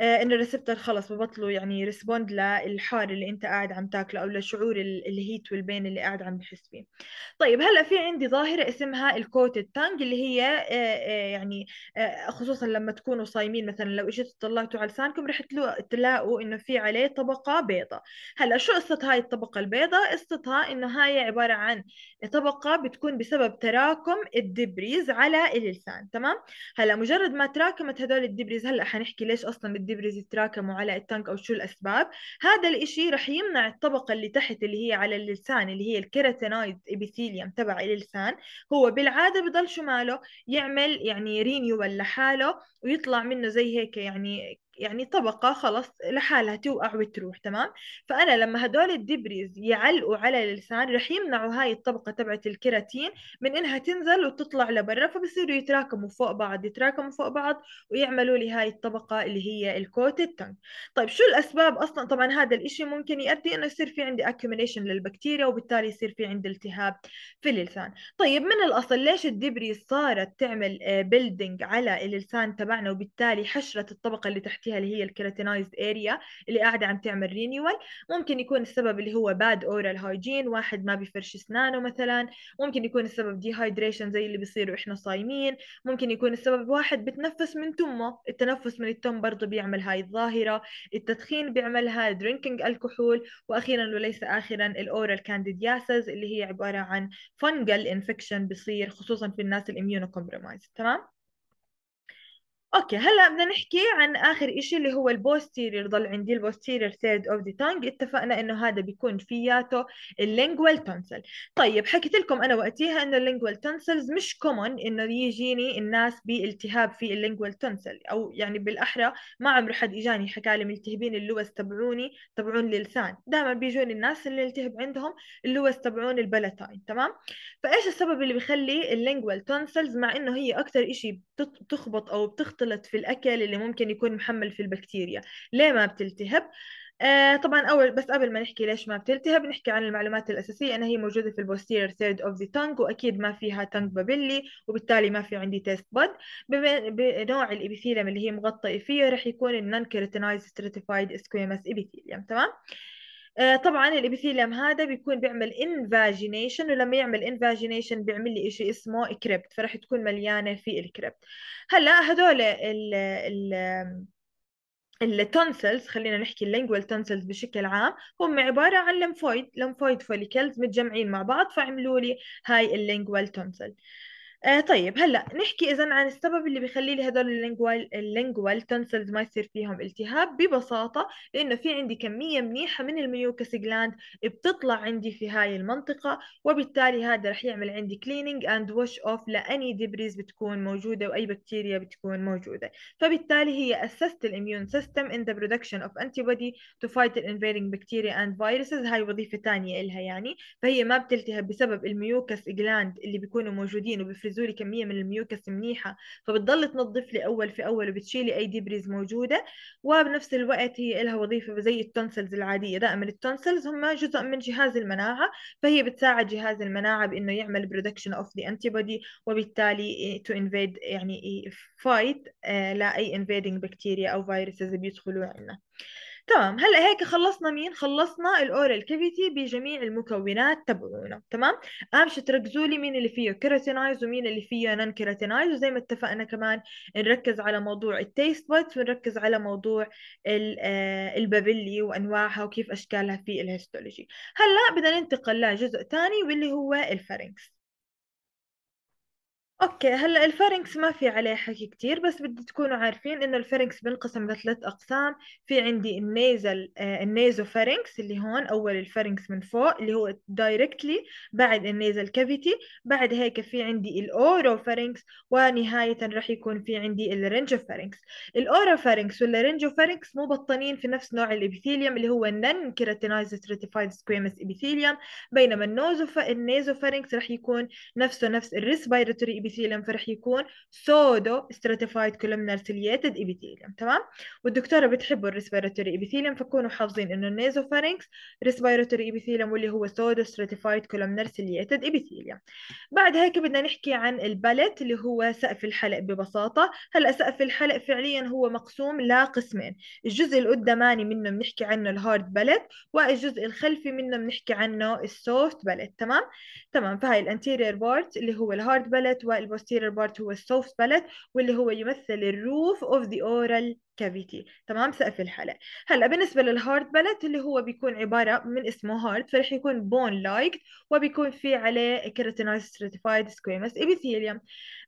آه، انه الريسبتر خلص ببطلوا يعني ريسبوند للحار اللي انت قاعد عم تاكله او لشعور الهيت والبين اللي قاعد عم بحس فيه طيب هلا في عندي ظاهره اسمها الكوتد تانج اللي هي آه، آه، يعني خصوصا لما تكونوا صايمين مثلا لو اجيتوا طلعتوا على لسانكم رح تلاقوا انه في عليه طبقه بيضاء هلا شو قصه هاي الطبقه البيضاء قصتها انه هاي عباره عن طبقه بتكون بسبب تراكم الدبريز على اللسان تمام هلا مجرد ما تراكمت هدول الدبريز هلا حنحكي ليش اصلا الدبرز يتراكموا على التانك أو شو الأسباب هذا الإشي رح يمنع الطبقة اللي تحت اللي هي على اللسان اللي هي الكيراتينويد إبيثيليوم تبع اللسان هو بالعادة بضل شماله يعمل يعني رينيول لحاله ويطلع منه زي هيك يعني يعني طبقة خلص لحالها توقع وتروح تمام فأنا لما هدول الدبريز يعلقوا على اللسان رح يمنعوا هاي الطبقة تبعت الكيراتين من إنها تنزل وتطلع لبرا فبصيروا يتراكموا فوق بعض يتراكموا فوق بعض ويعملوا لي هاي الطبقة اللي هي الكوت التنك طيب شو الأسباب أصلا طبعا هذا الإشي ممكن يؤدي إنه يصير في عندي accumulation للبكتيريا وبالتالي يصير في عندي التهاب في اللسان طيب من الأصل ليش الدبريز صارت تعمل بيلدينج آه، على اللسان تبعنا وبالتالي حشرة الطبقة اللي تحت فيها اللي هي الكيراتينايزد اريا اللي قاعده عم تعمل رينيوال ممكن يكون السبب اللي هو باد اورال هايجين واحد ما بيفرش اسنانه مثلا ممكن يكون السبب ديهايدريشن زي اللي بيصير واحنا صايمين ممكن يكون السبب واحد بتنفس من تمه التنفس من التم برضه بيعمل هاي الظاهره التدخين بيعملها درينكينج الكحول واخيرا وليس اخرا الاورال كانديدياسز اللي هي عباره عن فنجل انفكشن بصير خصوصا في الناس الاميونو كومبرومايز تمام اوكي هلا بدنا نحكي عن اخر شيء اللي هو البوستيرير ضل عندي البوستيرير ثيرد اوف ذا تانج اتفقنا انه هذا بيكون فياته اللينجوال تونسل طيب حكيت لكم انا وقتيها انه اللينجوال تونسلز مش كومن انه يجيني الناس بالتهاب في اللينجوال تونسل او يعني بالاحرى ما عمره حد اجاني حكى لي ملتهبين اللوز تبعوني تبعون اللسان دائما بيجوني الناس اللي التهب عندهم اللوز تبعون البلاتاين تمام فايش السبب اللي بيخلي اللينجوال تونسلز مع انه هي اكثر شيء بتخبط او بتخ مختلط في الأكل اللي ممكن يكون محمل في البكتيريا ليه ما بتلتهب؟ آه طبعا اول بس قبل ما نحكي ليش ما بتلتهب نحكي عن المعلومات الاساسيه انها هي موجوده في البوستيرير ثيرد اوف ذا تانج واكيد ما فيها تانج بابيلي وبالتالي ما في عندي تيست باد بنوع الابيثيليوم اللي هي مغطى فيه رح يكون النون كيرتينايز ستريتيفايد سكويمس ابيثيليوم تمام آه، طبعا الابيثيليوم هذا بيكون بيعمل انفاجينيشن ولما يعمل انفاجينيشن بيعمل لي شيء اسمه كريبت فراح تكون مليانه في الكريبت هلا هذول ال ال التونسلز خلينا نحكي اللينجوال تونسلز بشكل عام هم عبارة عن لمفويد لمفويد فوليكلز متجمعين مع بعض فعملوا لي هاي اللينجوال تونسل آه طيب هلا نحكي اذا عن السبب اللي بيخلي لي هدول اللينجوال اللينجوال تنسلز ما يصير فيهم التهاب ببساطه لانه في عندي كميه منيحه من الميوكس جلاند بتطلع عندي في هاي المنطقه وبالتالي هذا رح يعمل عندي كليننج اند وش اوف لاني ديبريز بتكون موجوده واي بكتيريا بتكون موجوده فبالتالي هي اسست الاميون سيستم ان ذا برودكشن اوف انتي بودي تو فايت الانفيدنج بكتيريا اند فيروسز هاي وظيفه ثانيه الها يعني فهي ما بتلتهب بسبب الميوكس جلاند اللي بيكونوا موجودين وبفرز تنفذوا لي كميه من الميوكس منيحه فبتضل تنظف لي اول في اول وبتشيلي اي ديبريز موجوده وبنفس الوقت هي لها وظيفه زي التونسلز العاديه دائما التونسلز هم جزء من جهاز المناعه فهي بتساعد جهاز المناعه بانه يعمل برودكشن اوف ذا انتي بودي وبالتالي تو إيه، انفيد يعني فايت لاي انفيدنج بكتيريا او فيروسز بيدخلوا عندنا تمام طيب، هلا هيك خلصنا مين خلصنا الاورال كافيتي بجميع المكونات تبعونه تمام اهم شيء تركزوا لي مين اللي فيه كيراتينايز ومين اللي فيه نون كيراتينايز وزي ما اتفقنا كمان نركز على موضوع التيست بودز ونركز على موضوع آه، البابلي وانواعها وكيف اشكالها في الهيستولوجي هلا بدنا ننتقل لجزء ثاني واللي هو الفارينكس اوكي هلا الفرنكس ما في عليه حكي كتير بس بدي تكونوا عارفين انه الفرنكس بنقسم لثلاث اقسام في عندي النيزل النيزو فرنكس اللي هون اول الفرنكس من فوق اللي هو دايركتلي بعد النيزل كافيتي بعد هيك في عندي الاورو فرنكس ونهاية رح يكون في عندي الرنجو فرنكس الاورو فرنكس والرينجو فرنكس بطنين في نفس نوع الابيثيليوم اللي هو النن كيراتينايز ستريتيفايد سكويمس ابيثيليوم بينما النوزو النيزو فرنكس رح يكون نفسه نفس الريسبيراتوري epithelium فرح يكون سودو ستراتيفايد كولومنر سيليتد ابيثيليوم تمام والدكتورة بتحبوا الريسبيراتوري ابيثيليوم فكونوا حافظين انه النيزوفارينكس ريسبيراتوري ابيثيليوم واللي هو سودو ستراتيفايد كولومنر سيليتد ابيثيليوم بعد هيك بدنا نحكي عن الباليت اللي هو سقف الحلق ببساطة هلا سقف الحلق فعليا هو مقسوم لقسمين الجزء القداماني منه بنحكي عنه الهارد باليت والجزء الخلفي منه بنحكي عنه السوفت باليت تمام تمام فهي الانتيرير بارت اللي هو الهارد باليت البوستيرير بارت هو السوفت باليت واللي هو يمثل الروف اوف ذا اورال كافيتي تمام سقف الحلق هلا بالنسبه للهارد بلت اللي هو بيكون عباره من اسمه هارد فرح يكون بون لايك وبيكون في عليه كيراتينايز ستريتيفايد سكويمس ابيثيليوم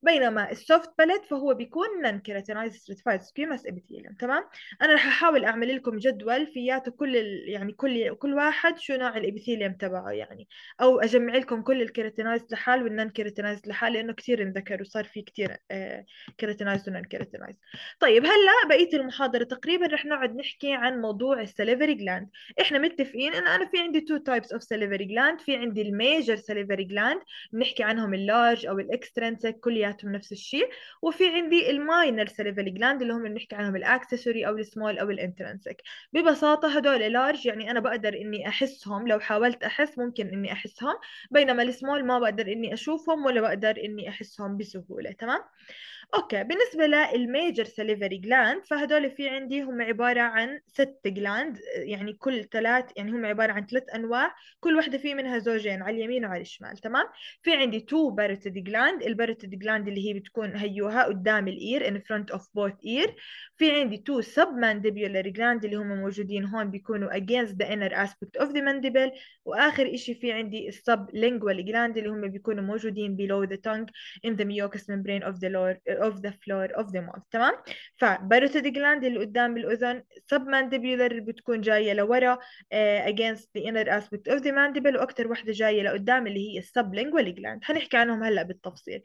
بينما السوفت بلت فهو بيكون نن كيراتينايز ستريتيفايد سكويمس ابيثيليوم تمام انا رح احاول اعمل لكم جدول فياته كل ال... يعني كل كل واحد شو نوع الابيثيليوم تبعه يعني او اجمع لكم كل الكيراتينايز لحال والنن كيراتينايز لحال لانه كثير انذكر وصار في كثير آه، كيراتينايز ونن كيراتينايز طيب هلا بقيه المحاضرة تقريبا رح نقعد نحكي عن موضوع السليفري جلاند احنا متفقين انه انا في عندي تو تايبس اوف سليفري جلاند في عندي الميجر سليفري جلاند بنحكي عنهم اللارج او الاكسترنسك كلياتهم نفس الشيء وفي عندي الماينر سليفري جلاند اللي هم بنحكي عنهم الاكسسوري او السمول او الانترنسك ببساطة هدول لارج يعني انا بقدر اني احسهم لو حاولت احس ممكن اني احسهم بينما السمول ما بقدر اني اشوفهم ولا بقدر اني احسهم بسهولة تمام اوكي بالنسبه للميجر سليفري جلاند فهدول في عندي هم عباره عن ست جلاند يعني كل ثلاث يعني هم عباره عن ثلاث انواع كل واحده في منها زوجين على اليمين وعلى الشمال تمام في عندي تو بارتد جلاند البارتد جلاند اللي هي بتكون هيوها قدام الاير ان فرونت اوف بوث اير في عندي تو سب مانديبيولار جلاند اللي هم موجودين هون بيكونوا against the inner aspect of the mandible واخر شيء في عندي السب لينجوال جلاند اللي هم بيكونوا موجودين below the tongue in the ميوكس membrane of the lower of the floor of the mouth تمام فباروتيد جلاند اللي قدام الأذن سب اللي بتكون جاية لورا آه، against the inner aspect of the mandible واكثر وحدة جاية لقدام اللي هي لينجوال جلاند هنحكي عنهم هلأ بالتفصيل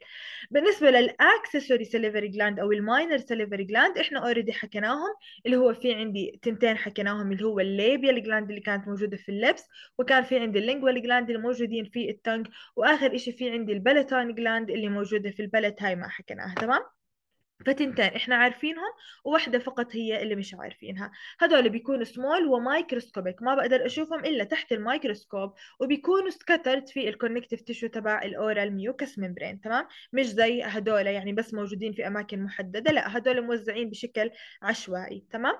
بالنسبة للأكسسوري سليفري جلاند أو الماينر سليفري جلاند إحنا اوريدي حكيناهم اللي هو في عندي تنتين حكيناهم اللي هو الليبيال جلاند اللي كانت موجودة في اللبس وكان في عندي اللينجوال جلاند الموجودين في التنج وآخر شيء في عندي البلتون جلاند اللي موجودة في البلت هاي ما حكيناها تمام فتنتين احنا عارفينهم وواحدة فقط هي اللي مش عارفينها هذول بيكونوا سمول ومايكروسكوبيك ما بقدر اشوفهم الا تحت المايكروسكوب وبيكونوا سكترت في الكونكتيف تيشو تبع الاورال ميوكس ممبرين تمام مش زي هذول يعني بس موجودين في اماكن محددة لا هذول موزعين بشكل عشوائي تمام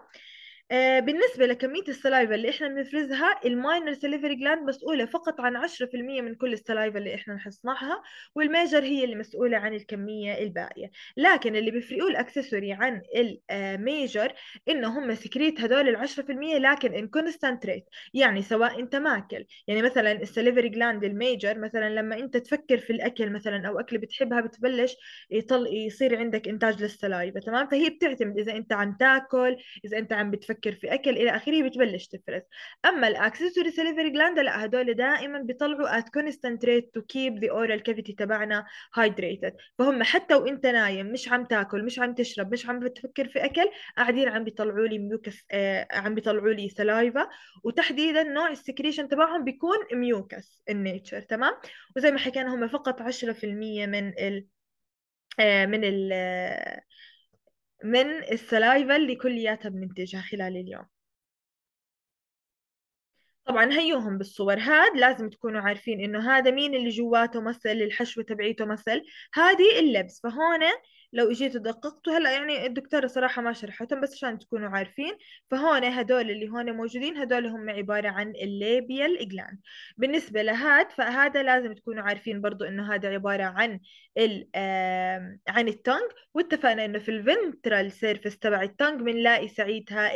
آه، بالنسبة لكمية السلايفا اللي احنا بنفرزها الماينر سليفري جلاند مسؤولة فقط عن 10% من كل السلايفا اللي احنا نصنعها والميجر هي اللي مسؤولة عن الكمية الباقية لكن اللي بيفرقوا الاكسسوري عن الميجر انه هم سكريت هدول ال 10% لكن ان كونستنتريت يعني سواء انت ماكل يعني مثلا السليفري جلاند الميجر مثلا لما انت تفكر في الاكل مثلا او اكل بتحبها بتبلش يطل يصير عندك انتاج للسلايفا تمام فهي بتعتمد اذا انت عم تاكل اذا انت عم بتفكر تفكر في اكل الى اخره بتبلش تفرز اما الاكسسوري سليفري جلاند لا هدول دائما بيطلعوا ات constant تو كيب ذا اورال كافيتي تبعنا هايدريتد فهم حتى وانت نايم مش عم تاكل مش عم تشرب مش عم بتفكر في اكل قاعدين عم بيطلعوا لي ميوكس آه عم بيطلعوا لي سلايفا وتحديدا نوع السكريشن تبعهم بيكون ميوكس النيتشر تمام وزي ما حكينا هم فقط 10% من ال آه، من ال آه، من السلايفا اللي كلياتها بننتجها خلال اليوم طبعا هيوهم بالصور هاد لازم تكونوا عارفين انه هذا مين اللي جواته مثل الحشوة تبعيته مثل هذه اللبس فهون لو اجيت ودققتوا هلا يعني الدكتورة صراحة ما شرحتهم بس عشان تكونوا عارفين فهون هدول اللي هون موجودين هدول هم عبارة عن الليبيال جلاند بالنسبة لهاد فهذا لازم تكونوا عارفين برضو انه هذا عبارة عن ال عن التنج واتفقنا انه في الفنترال سيرفيس تبع التنج بنلاقي ساعتها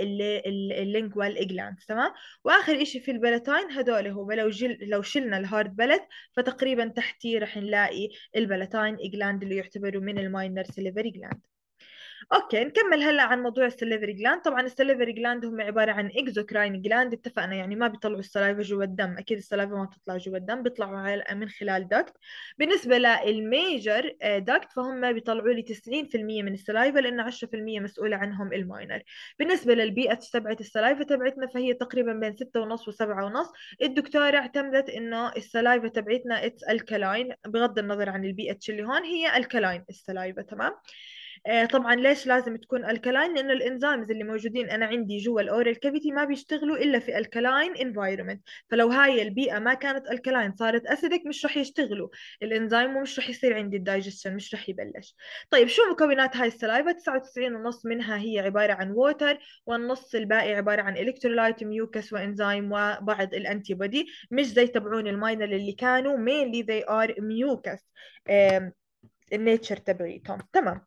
اللينجوال جلاند تمام واخر اشي في البلاتاين هدول هو لو لو شلنا الهارد بلت فتقريبا تحتيه رح نلاقي البلاتاين جلاند اللي يعتبروا من الماينر سيلفر Very glad. اوكي نكمل هلا عن موضوع السليفري جلاند طبعا السليفري جلاند هم عباره عن اكزوكراين جلاند اتفقنا يعني ما بيطلعوا السلايفا جوا الدم اكيد السلايفا ما بتطلع جوا الدم بيطلعوا من خلال دكت بالنسبه للميجر دكت آه، فهم بيطلعوا لي 90% من السلايفا لان 10% مسؤوله عنهم الماينر بالنسبه للبيئه تبعت السلايفا تبعتنا فهي تقريبا بين 6.5 و7.5 الدكتوره اعتمدت انه السلايفا تبعتنا اتس الكلاين بغض النظر عن البيئه اللي هون هي الكلاين السلايفا تمام آه، طبعا ليش لازم تكون الكلاين لانه الانزيمز اللي موجودين انا عندي جوا الاورال كافيتي ما بيشتغلوا الا في الكلاين انفايرمنت فلو هاي البيئه ما كانت الكلاين صارت اسيدك مش رح يشتغلوا الانزيم ومش رح يصير عندي الدايجستشن مش رح يبلش طيب شو مكونات هاي السلايفه 99.5 منها هي عباره عن ووتر والنص الباقي عباره عن الكترولايت ميوكس وانزيم وبعض الانتي بودي مش زي تبعون الماينل اللي كانوا مينلي ذي ار ميوكس النيتشر تبعيتهم تمام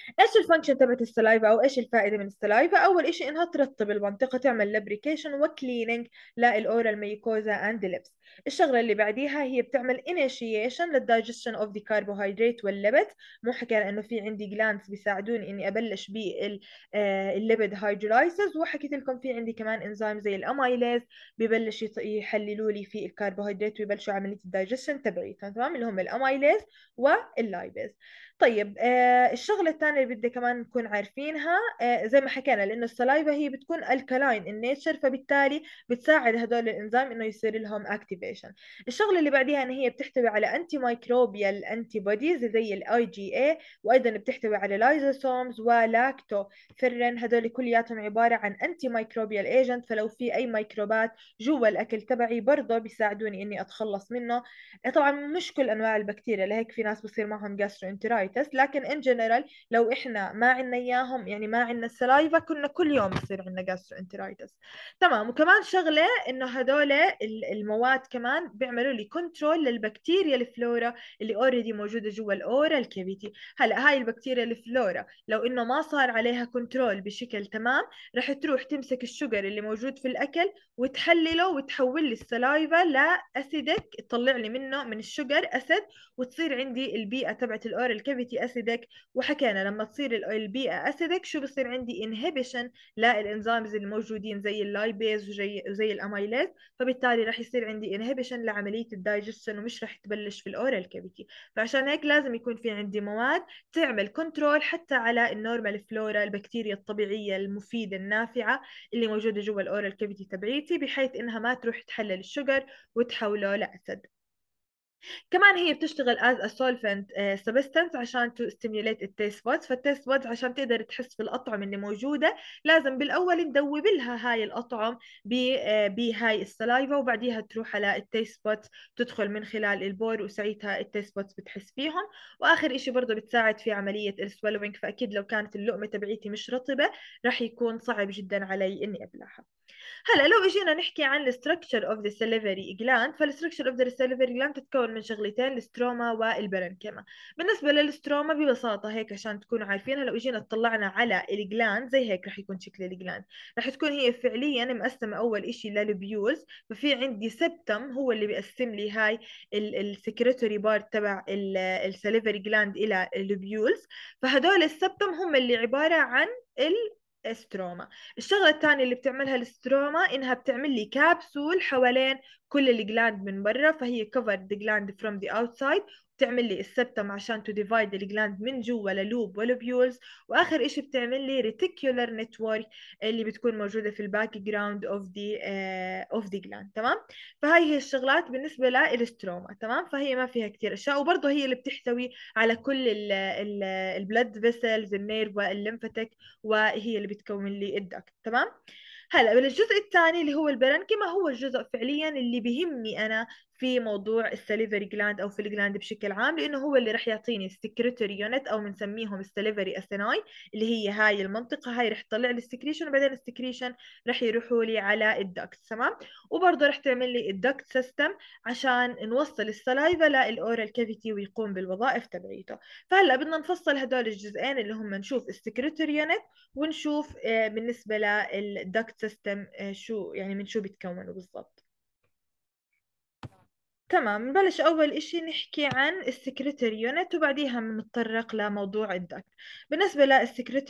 ايش الفانكشن تبعت السلايفا او ايش الفائده من السلايفا اول شيء انها ترطب المنطقه تعمل لبريكيشن وكليننج للاورال ميكوزا اند ليبس الشغله اللي بعديها هي بتعمل انيشيشن للدايجستشن اوف ذا كربوهيدرات واللبت مو حكى لانه في عندي جلانس بيساعدوني اني ابلش بالليبد آه، هايدرولايسز وحكيت لكم في عندي كمان انزيم زي الامايليز ببلش يحللوا لي في الكربوهيدرات ويبلشوا عمليه الدايجستشن تبعي تمام اللي هم الامايليز واللايبز طيب آه، الشغله الثانيه شغله بدي كمان نكون عارفينها آه، زي ما حكينا لانه السلايفا هي بتكون الكالاين نيتشر فبالتالي بتساعد هدول الانزيم انه يصير لهم اكتيفيشن الشغله اللي بعديها ان هي بتحتوي على انتي مايكروبيال انتي بوديز زي الاي جي اي وايضا بتحتوي على لايزوسومز ولاكتو فرن هدول كلياتهم عباره عن انتي مايكروبيال ايجنت فلو في اي ميكروبات جوا الاكل تبعي برضه بيساعدوني اني اتخلص منه طبعا مش كل انواع البكتيريا لهيك في ناس بصير معهم جاسترو انترايتس لكن ان جنرال لو واحنا ما عندنا اياهم يعني ما عندنا السلايفا كنا كل يوم يصير عندنا جاسترو انترايتس تمام وكمان شغله انه هذول المواد كمان بيعملوا لي كنترول للبكتيريا الفلورا اللي اوريدي موجوده جوا الاورا الكافيتي هلا هاي البكتيريا الفلورا لو انه ما صار عليها كنترول بشكل تمام رح تروح تمسك الشجر اللي موجود في الاكل وتحلله وتحول لي السلايفا لاسيدك تطلع لي منه من الشجر اسد وتصير عندي البيئه تبعت الاورال كافيتي اسيدك وحكينا لما تصير البيئة أسيدك شو بصير عندي انهبيشن للإنزيمز الموجودين زي اللايبيز وزي, وزي فبالتالي رح يصير عندي انهبيشن لعملية الدايجستشن ومش رح تبلش في الأورال كافيتي فعشان هيك لازم يكون في عندي مواد تعمل كنترول حتى على النورمال فلورا البكتيريا الطبيعية المفيدة النافعة اللي موجودة جوا الأورال كافيتي تبعيتي بحيث إنها ما تروح تحلل الشجر وتحوله لأسد كمان هي بتشتغل از ا سولفنت سبستنس عشان تو stimulate التيست بودز فالتيست بودز عشان تقدر تحس في الأطعمة اللي موجودة لازم بالأول ندوب لها هاي الأطعم بهاي uh, السلايفا وبعديها تروح على التيست بودز تدخل من خلال البور وساعتها التيست بودز بتحس فيهم وآخر شيء برضه بتساعد في عملية السولوينج فأكيد لو كانت اللقمة تبعيتي مش رطبة راح يكون صعب جدا علي إني أبلعها هلا لو اجينا نحكي عن الستركتشر اوف ذا سليفري جلاند فالستركتشر اوف ذا سليفري جلاند تتكون من شغلتين الستروما والبرنكيما بالنسبه للستروما ببساطه هيك عشان تكونوا عارفينها لو اجينا اطلعنا على الجلاند زي هيك رح يكون شكل الجلاند رح تكون هي فعليا مقسمه اول شيء للبيوز ففي عندي سبتم هو اللي بيقسم لي هاي السكرتوري بارت تبع السليفري جلاند الى البيولز فهدول السبتم هم اللي عباره عن استروما الشغلة الثانية اللي بتعملها الاستروما انها بتعمل لي كابسول حوالين كل الجلاند من برا فهي covered the gland from the outside بتعمل لي السبتم عشان تو ديفايد الجلاند من جوا للوب ولبيولز واخر شيء بتعمل لي ريتيكولار نتورك اللي بتكون موجوده في الباك جراوند اوف ذا اوف ذا جلاند تمام فهي هي الشغلات بالنسبه للستروما تمام فهي ما فيها كثير اشياء وبرضه هي اللي بتحتوي على كل البلد فيسلز النيرف الليمفاتيك وهي اللي بتكون لي الدكت تمام هلا بالجزء الثاني اللي هو البرنكيما هو الجزء فعليا اللي بيهمني انا في موضوع السليفري جلاند او في الجلاند بشكل عام لانه هو اللي راح يعطيني السكريتوري يونت او بنسميهم السليفري اثناي اللي هي هاي المنطقه هاي راح تطلع لي السكريشن وبعدين السكريشن راح يروحوا لي على الدكت تمام وبرضه راح تعمل لي الدكت سيستم عشان نوصل السلايفا للاورال كافيتي ويقوم بالوظائف تبعيته فهلا بدنا نفصل هدول الجزئين اللي هم نشوف السكريتوري يونت ونشوف آه، بالنسبه للدكت سيستم آه، شو يعني من شو بيتكونوا بالضبط تمام نبلش أول إشي نحكي عن يونت وبعديها بنتطرق لموضوع الدك بالنسبة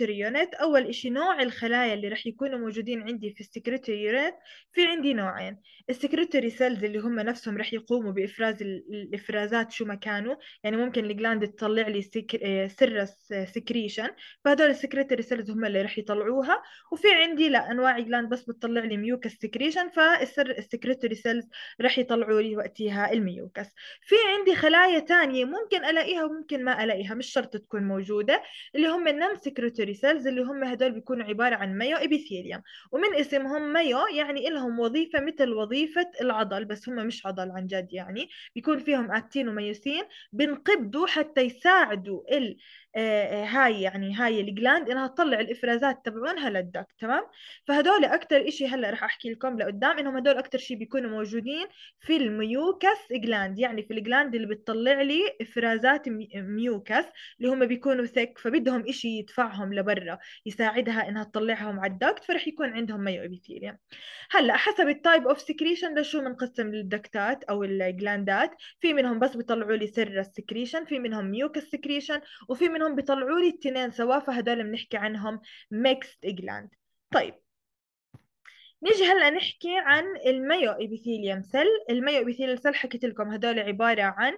يونت أول إشي نوع الخلايا اللي رح يكونوا موجودين عندي في يونت في عندي نوعين السكرتيري سيلز اللي هم نفسهم رح يقوموا بإفراز الإفرازات شو ما كانوا يعني ممكن الجلاند تطلع لي سكر... سرس سكريشن فهدول السكرتيري سيلز هم اللي رح يطلعوها وفي عندي لا أنواع جلاند بس بتطلع لي ميوكس سكريشن فالسكرتيري سيلز رح يطلعوا لي وقتها الميوكس في عندي خلايا تانية ممكن ألاقيها وممكن ما ألاقيها مش شرط تكون موجودة اللي هم النون سكرتوري سيلز اللي هم هدول بيكونوا عبارة عن مايو إبيثيليوم ومن اسمهم مايو يعني إلهم وظيفة مثل وظيفة العضل بس هم مش عضل عن جد يعني بيكون فيهم أكتين وميوسين بنقبضوا حتى يساعدوا ال آه، آه، هاي يعني هاي الجلاند انها تطلع الافرازات تبعونها للدك تمام فهدول اكثر شيء هلا رح احكي لكم لقدام انهم هدول اكثر شيء بيكونوا موجودين في الميوكس جلاند يعني في الجلاند اللي بتطلع لي افرازات ميوكس اللي هم بيكونوا ثيك فبدهم شيء يدفعهم لبرا يساعدها انها تطلعهم على الدكت فرح يكون عندهم مايو ابيثيليوم هلا حسب التايب اوف سكريشن لشو بنقسم الدكتات او الجلاندات في منهم بس بيطلعوا لي سر السكريشن في منهم ميوكس سكريشن وفي منهم منهم بيطلعوا لي التنين سوا فهدول بنحكي عنهم ميكست إجلاند طيب نيجي هلا نحكي عن الميو ابيثيليوم سيل الميو ابيثيليوم سيل حكيت لكم هدول عباره عن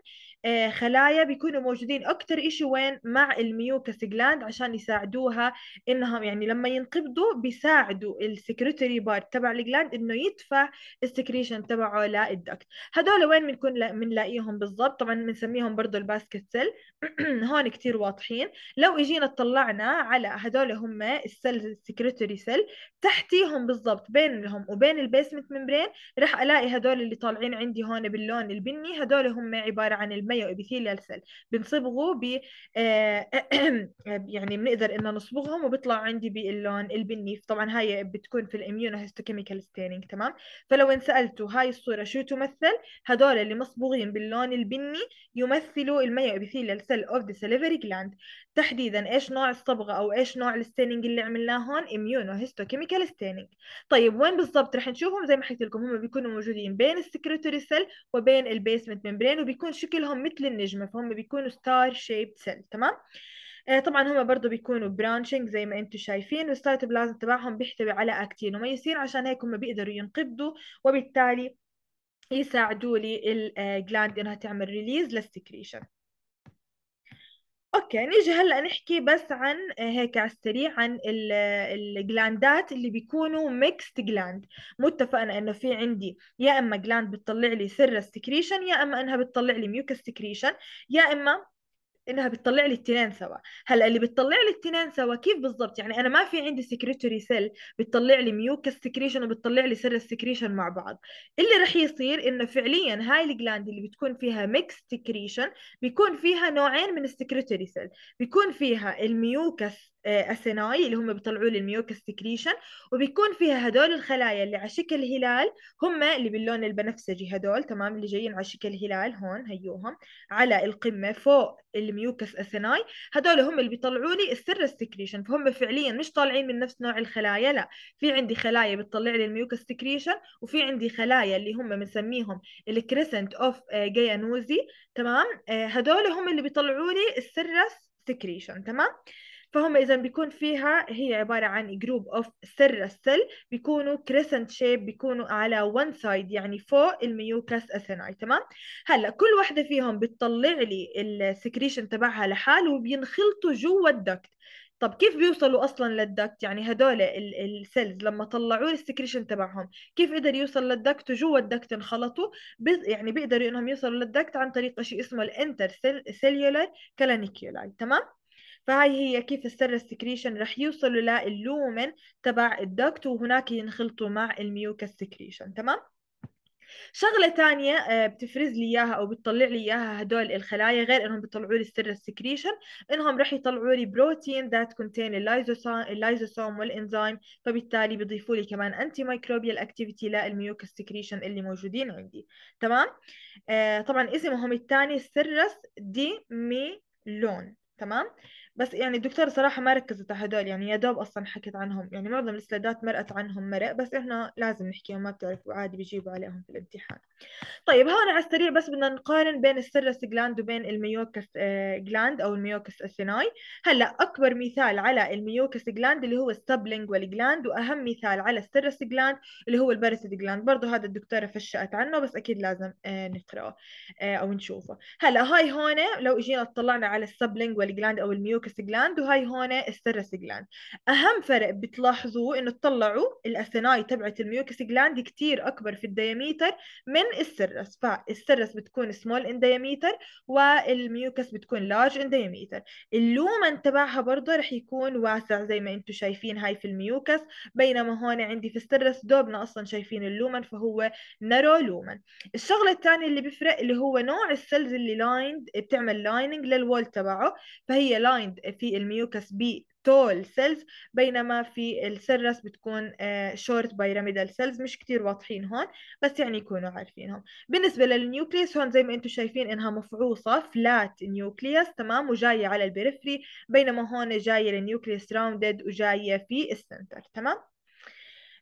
آه، خلايا بيكونوا موجودين اكثر شيء وين مع الميوكس جلاند عشان يساعدوها انهم يعني لما ينقبضوا بيساعدوا السكرتري بارت تبع الجلاند انه يدفع السكريشن تبعه للدكت هذول وين بنكون بنلاقيهم بالضبط طبعا بنسميهم برضه الباسكت سيل *clears throat* هون كثير واضحين لو اجينا اطلعنا على هذول هم السيل السكرتري سيل تحتيهم بالضبط بينهم وبين البيسمنت ممبرين راح الاقي هذول اللي طالعين عندي هون باللون البني هذول هم عباره عن الم الميه وابيثيليال سيل بنصبغه ب آه، *clears throat* يعني بنقدر انه نصبغهم وبيطلع عندي باللون البني طبعا هاي بتكون في الاميونو هيستوكيميكال ستيننج تمام فلو انسالتوا هاي الصوره شو تمثل هدول اللي مصبوغين باللون البني يمثلوا الميه ابيثيليال سيل اوف ذا سليفري جلاند تحديدا ايش نوع الصبغه او ايش نوع الستيننج اللي عملناه هون اميونو هيستوكيميكال ستيننج طيب وين بالضبط رح نشوفهم زي ما حكيت لكم هم بيكونوا موجودين بين السكريتوري سيل وبين البيسمنت ممبرين وبيكون شكلهم مثل النجمة فهم بيكونوا ستار shaped سيل تمام آه، طبعا هم برضو بيكونوا برانشنج زي ما انتم شايفين والسيتوبلازم تبعهم بيحتوي على اكتين وميسين عشان هيك هم بيقدروا ينقبضوا وبالتالي يساعدوا لي الجلاند آه، انها تعمل ريليز للسكريشن اوكي نيجي هلا نحكي بس عن آه، هيك على السريع عن الجلاندات اللي بيكونوا ميكست جلاند متفقنا انه في عندي يا اما جلاند بتطلع لي سيرس سكريشن يا اما انها بتطلع لي ميوكس سكريشن يا اما انها بتطلع لي التنين سوا هلا اللي بتطلع لي التنين سوا كيف بالضبط يعني انا ما في عندي سكريتوري سيل بتطلع لي ميوكس سكريشن وبتطلع لي سر السكريشن مع بعض اللي رح يصير انه فعليا هاي الجلاند اللي بتكون فيها ميكس سكريشن بيكون فيها نوعين من السكريتوري سيل بيكون فيها الميوكس آه، الثنائي اللي هم بيطلعوا لي الميوكس سكريشن وبيكون فيها هدول الخلايا اللي على شكل هلال هم اللي باللون البنفسجي هدول تمام اللي جايين على شكل هلال هون هيوهم على القمه فوق الميوكس الثنائي هدول هم اللي بيطلعوا لي السر سكريشن فهم فعليا مش طالعين من نفس نوع الخلايا لا في عندي خلايا بتطلع لي الميوكس سكريشن وفي عندي خلايا اللي هم بنسميهم الكريسنت اوف آه، جيانوزي تمام آه، هدول هم اللي بيطلعوا لي السرس سكريشن تمام فهم اذا بيكون فيها هي عباره عن جروب اوف سر السل بيكونوا كريسنت شيب بيكونوا على وان سايد يعني فوق الميوكاس اثناي تمام هلا كل وحده فيهم بتطلع لي السكريشن تبعها لحال وبينخلطوا جوا الدكت طب كيف بيوصلوا اصلا للدكت يعني هدول السيلز لما طلعوا السكريشن تبعهم كيف قدر يوصل للدكت وجوا الدكت انخلطوا يعني بيقدروا انهم يوصلوا للدكت عن طريق شيء اسمه الانتر سيلولار كلانيكيولاي تمام فهاي هي كيف السر السكريشن رح يوصلوا لللومن تبع الدكت وهناك ينخلطوا مع الميوكس سكريشن تمام شغله تانية آه، بتفرز لي اياها او بتطلع لي اياها هدول الخلايا غير انهم بيطلعوا لي السر السكريشن انهم رح يطلعوا لي بروتين ذات كونتين اللايزوسوم والانزيم فبالتالي بيضيفوا لي كمان انتي مايكروبيال اكتيفيتي للميوكس سكريشن اللي موجودين عندي تمام آه، طبعا اسمهم الثاني السرس دي مي لون تمام بس يعني الدكتورة صراحة ما ركزت على هدول يعني يا دوب أصلا حكت عنهم يعني معظم السلادات مرقت عنهم مرق بس إحنا لازم نحكيهم ما بتعرفوا عادي بيجيبوا عليهم في الامتحان طيب هون على السريع بس بدنا نقارن بين السيرس جلاند وبين الميوكس آه، جلاند أو الميوكس اثيناي هلأ أكبر مثال على الميوكس جلاند اللي هو السبلينجوال جلاند وأهم مثال على السيرس جلاند اللي هو البارسيد جلاند برضه هذا الدكتورة فشأت عنه بس أكيد لازم آه، نقرأه آه، أو نشوفه هلأ هاي هون لو إجينا اطلعنا على السبلينجوال جلاند أو الميوكس البروكس جلاند وهاي هون السيرس جلاند اهم فرق بتلاحظوه انه تطلعوا الاثناي تبعت الميوكس جلاند كثير اكبر في الدياميتر من السيرس فالسيرس بتكون سمول ان دياميتر والميوكس بتكون لارج ان دياميتر اللومن تبعها برضه رح يكون واسع زي ما انتم شايفين هاي في الميوكس بينما هون عندي في السيرس دوبنا اصلا شايفين اللومن فهو نارو لومن الشغله الثانيه اللي بيفرق اللي هو نوع السيلز اللي لايند بتعمل لايننج للوول تبعه فهي لايند موجود في الميوكس بي تول سيلز بينما في السرس بتكون شورت بايراميدال سيلز مش كتير واضحين هون بس يعني يكونوا عارفينهم بالنسبة للنيوكليس هون زي ما انتم شايفين انها مفعوصة فلات نيوكليس تمام وجاية على البريفري بينما هون جاية للنيوكليس راوندد وجاية في السنتر تمام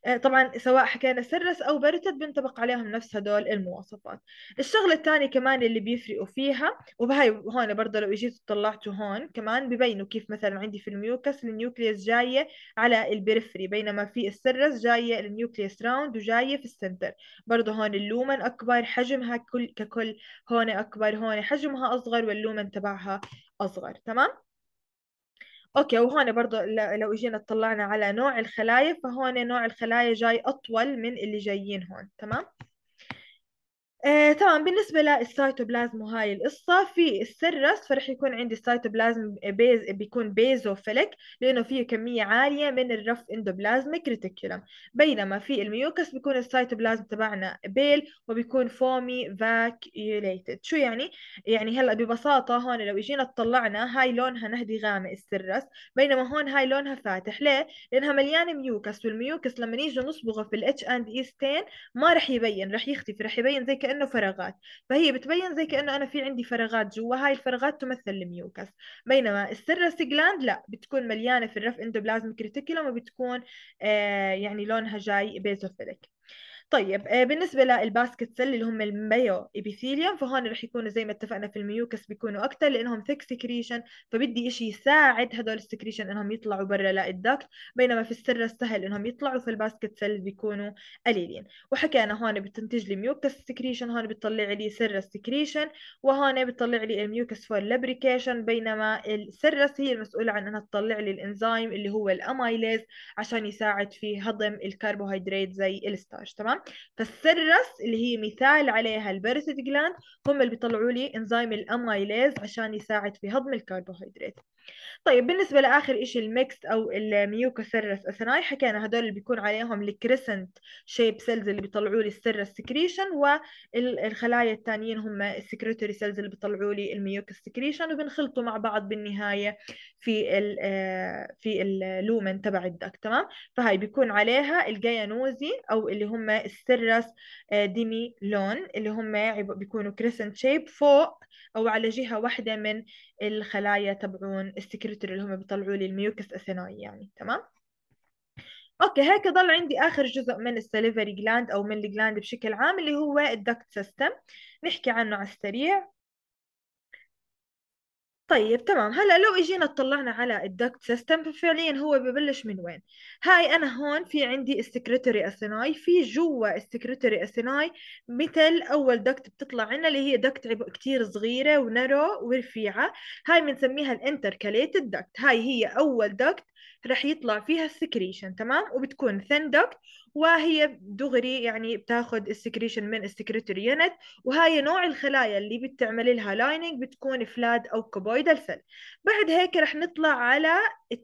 آه، طبعا سواء حكينا سرس أو برتد بنطبق عليهم نفس هدول المواصفات الشغلة الثانية كمان اللي بيفرقوا فيها وبهاي هون برضه لو اجيتوا طلعتوا هون كمان ببينوا كيف مثلا عندي في الميوكس النيوكليس جاية على البريفري بينما في السرس جاية النيوكليس راوند وجاية في السنتر برضه هون اللومن أكبر حجمها كل ككل هون أكبر هون حجمها أصغر واللومن تبعها أصغر تمام اوكي وهون برضو لو اجينا اطلعنا على نوع الخلايا فهون نوع الخلايا جاي اطول من اللي جايين هون تمام آه، بالنسبة للسيتوبلازم وهاي القصة في السرس فرح يكون عندي السيتوبلازم بيز بيكون بيزوفيليك لأنه فيه كمية عالية من الرف اندوبلازميك ريتيكولم بينما في الميوكس بيكون السيتوبلازم تبعنا بيل وبيكون فومي فاكيوليتد شو يعني؟ يعني هلا ببساطة هون لو اجينا طلعنا هاي لونها نهدي غامق السرس بينما هون هاي لونها فاتح ليه؟ لأنها مليانة ميوكس والميوكس لما نيجي نصبغه في الاتش اند اي ستين ما رح يبين رح يختفي رح يبين زي كأنه فراغات فهي بتبين زي كأنه أنا في عندي فراغات جوا هاي الفراغات تمثل الميوكس بينما السرس جلاند لا بتكون مليانة في الرف اندوبلازم ريتيكولوم وبتكون آه يعني لونها جاي بيزوفيلك طيب آه، بالنسبة للباسكت سيل اللي هم الميو إبيثيليوم فهون رح يكونوا زي ما اتفقنا في الميوكس بيكونوا أكتر لأنهم ثيك سكريشن فبدي إشي يساعد هدول السكريشن إنهم يطلعوا برا للدكت بينما في السر سهل إنهم يطلعوا في الباسكت سيل بيكونوا قليلين وحكينا هون بتنتج لي ميوكس سكريشن هون بتطلع لي سر سكريشن وهون بتطلع لي الميوكس فور لبريكيشن بينما السرس هي المسؤولة عن إنها تطلع لي الإنزيم اللي هو الأمايليز عشان يساعد في هضم الكربوهيدرات زي الستارش تمام فالسرس اللي هي مثال عليها البرسيت جلاند هم اللي بيطلعوا لي انزيم الامايليز عشان يساعد في هضم الكربوهيدرات طيب بالنسبة لآخر إشي الميكس أو الميوكوسيرس أثناي حكينا هدول اللي بيكون عليهم الكريسنت شيب سيلز اللي بيطلعوا لي السيرس سكريشن والخلايا التانيين هم السكريتوري سيلز اللي بيطلعوا لي الميوكس سكريشن وبنخلطوا مع بعض بالنهاية في ال آه، في اللومن تبع الدك تمام فهاي بيكون عليها الجاينوزي أو اللي هم السيرس آه، ديمي لون اللي هم بيكونوا كريسنت شيب فوق أو على جهة واحدة من الخلايا تبعون السكرتير اللي هم بيطلعوا لي الميوكس اثيناي يعني تمام اوكي هيك ضل عندي اخر جزء من السليفري جلاند او من الجلاند بشكل عام اللي هو الدكت سيستم نحكي عنه على السريع طيب تمام هلا لو اجينا اطلعنا على الدكت سيستم فعليا هو ببلش من وين هاي انا هون في عندي السكريتوري اسيناي في جوا السكريتوري اسيناي مثل اول دكت بتطلع عنا اللي هي دكت كتير صغيره ونرو ورفيعه هاي بنسميها الانتركاليتد دكت هاي هي اول دكت رح يطلع فيها السكريشن تمام وبتكون ثن دكت وهي دغري يعني بتاخذ السكريشن من السكريتوري يونت وهاي نوع الخلايا اللي بتعمل لها لايننج بتكون فلاد او كوبويدال سيل بعد هيك رح نطلع على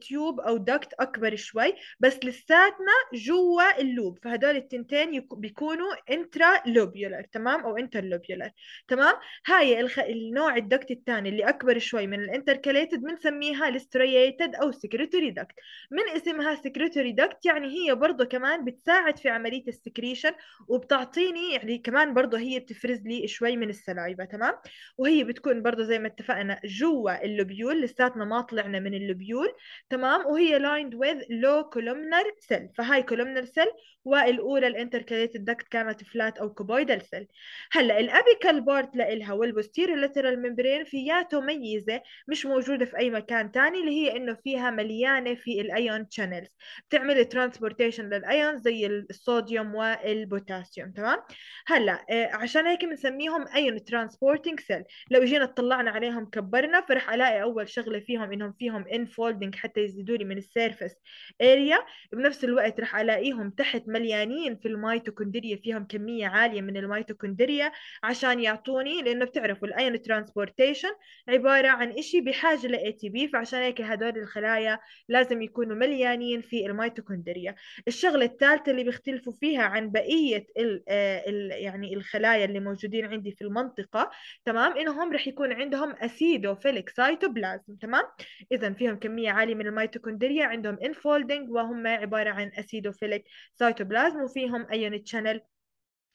تيوب او دكت اكبر شوي بس لساتنا جوا اللوب فهدول التنتين بيكونوا انترا لوبيولر تمام او انتر لوبيولر تمام هاي الخ... النوع الدكت الثاني اللي اكبر شوي من الانتركاليتد بنسميها الاسترياتد او سكريتوري دكت من اسمها سكريتوري دكت يعني هي برضه كمان بتساعد بتساعد في عمليه السكريشن وبتعطيني يعني كمان برضه هي بتفرز لي شوي من السلايبه تمام وهي بتكون برضه زي ما اتفقنا جوا اللوبيول لساتنا ما طلعنا من اللوبيول تمام وهي lined with low columnar cell فهاي كولومنر سيل والاولى الانتركاليتد دكت كانت فلات او كوبويدال سيل هلا الابيكال بارت لإلها والبوستيريو لاترال ممبرين فياته ميزه مش موجوده في اي مكان تاني اللي هي انه فيها مليانه في الايون شانلز بتعمل ترانسبورتيشن للايون زي الصوديوم والبوتاسيوم تمام هلا آه، عشان هيك بنسميهم ايون ترانسبورتنج سيل لو جينا اطلعنا عليهم كبرنا فرح الاقي اول شغله فيهم انهم فيهم انفولدنج حتى يزيدوا لي من السيرفس اريا بنفس الوقت رح الاقيهم تحت مليانين في الميتوكوندريا فيهم كميه عاليه من الميتوكوندريا عشان يعطوني لانه بتعرفوا الايون ترانسبورتيشن عباره عن شيء بحاجه ل اي تي بي فعشان هيك هدول الخلايا لازم يكونوا مليانين في الميتوكوندريا الشغله الثالثه اللي بيختلفوا فيها عن بقية ال آه، ال يعني الخلايا اللي موجودين عندي في المنطقة تمام إنهم رح يكون عندهم أسيدوفيليك سايتوبلازم تمام إذا فيهم كمية عالية من الميتوكوندريا عندهم انفولدنج وهم عبارة عن أسيدوفيليك سايتوبلازم وفيهم أيون تشانل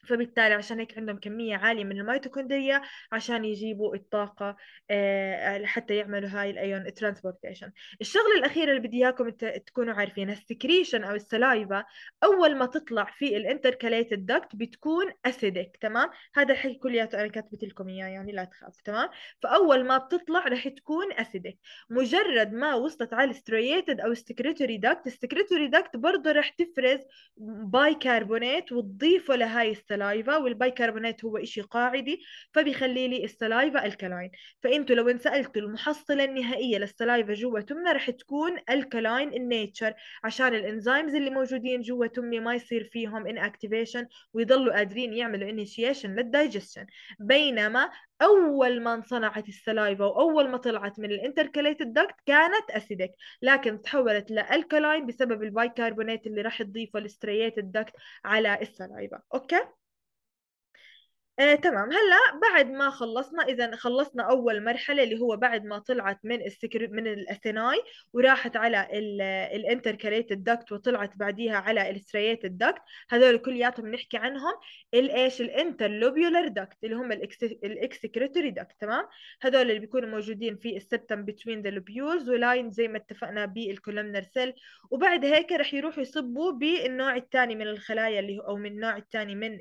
فبالتالي عشان هيك عندهم كمية عالية من الميتوكوندريا عشان يجيبوا الطاقة آه، آه، حتى يعملوا هاي الأيون ترانسبورتيشن الشغلة الأخيرة اللي بدي إياكم تكونوا عارفينها السكريشن أو السلايفا أول ما تطلع في الانتركاليتد دكت بتكون أسيدك تمام هذا الحكي كلياته أنا كاتبت لكم إياه يعني لا تخافوا تمام فأول ما بتطلع رح تكون أسيدك مجرد ما وصلت على السترييتد أو السكريتوري دكت السكريتوري دكت برضه رح تفرز بايكربونات وتضيفه لهاي السلايفة السلايفا والبيكربونات هو إشي قاعدي فبيخلي لي السلايفا الكلاين فأنتوا لو انسألتوا المحصلة النهائية للسلايفا جوا تمنا رح تكون الكلاين النيتشر عشان الانزيمز اللي موجودين جوا تمي ما يصير فيهم ان اكتيفيشن ويضلوا قادرين يعملوا انيشيشن للدايجستشن بينما اول ما انصنعت السلايفا واول ما طلعت من الانتركاليتد دكت كانت اسيدك لكن تحولت لالكالاين بسبب البايكربونات اللي راح تضيفه الستريات الدكت على السلايفا اوكي آه، تمام هلا بعد ما خلصنا اذا خلصنا اول مرحله اللي هو بعد ما طلعت من السكر من الاثناي وراحت على الانتركاليتد دكت وطلعت بعديها على السترياتد دكت هذول كلياتهم بنحكي عنهم الايش الانترلوبيولر دكت اللي هم الاكسكريتوري دكت تمام هذول اللي بيكونوا موجودين في السبتم بتوين ذا لوبيولز ولاين زي ما اتفقنا بالكولمنر سيل وبعد هيك رح يروحوا يصبوا بالنوع الثاني من الخلايا اللي هو او من النوع الثاني من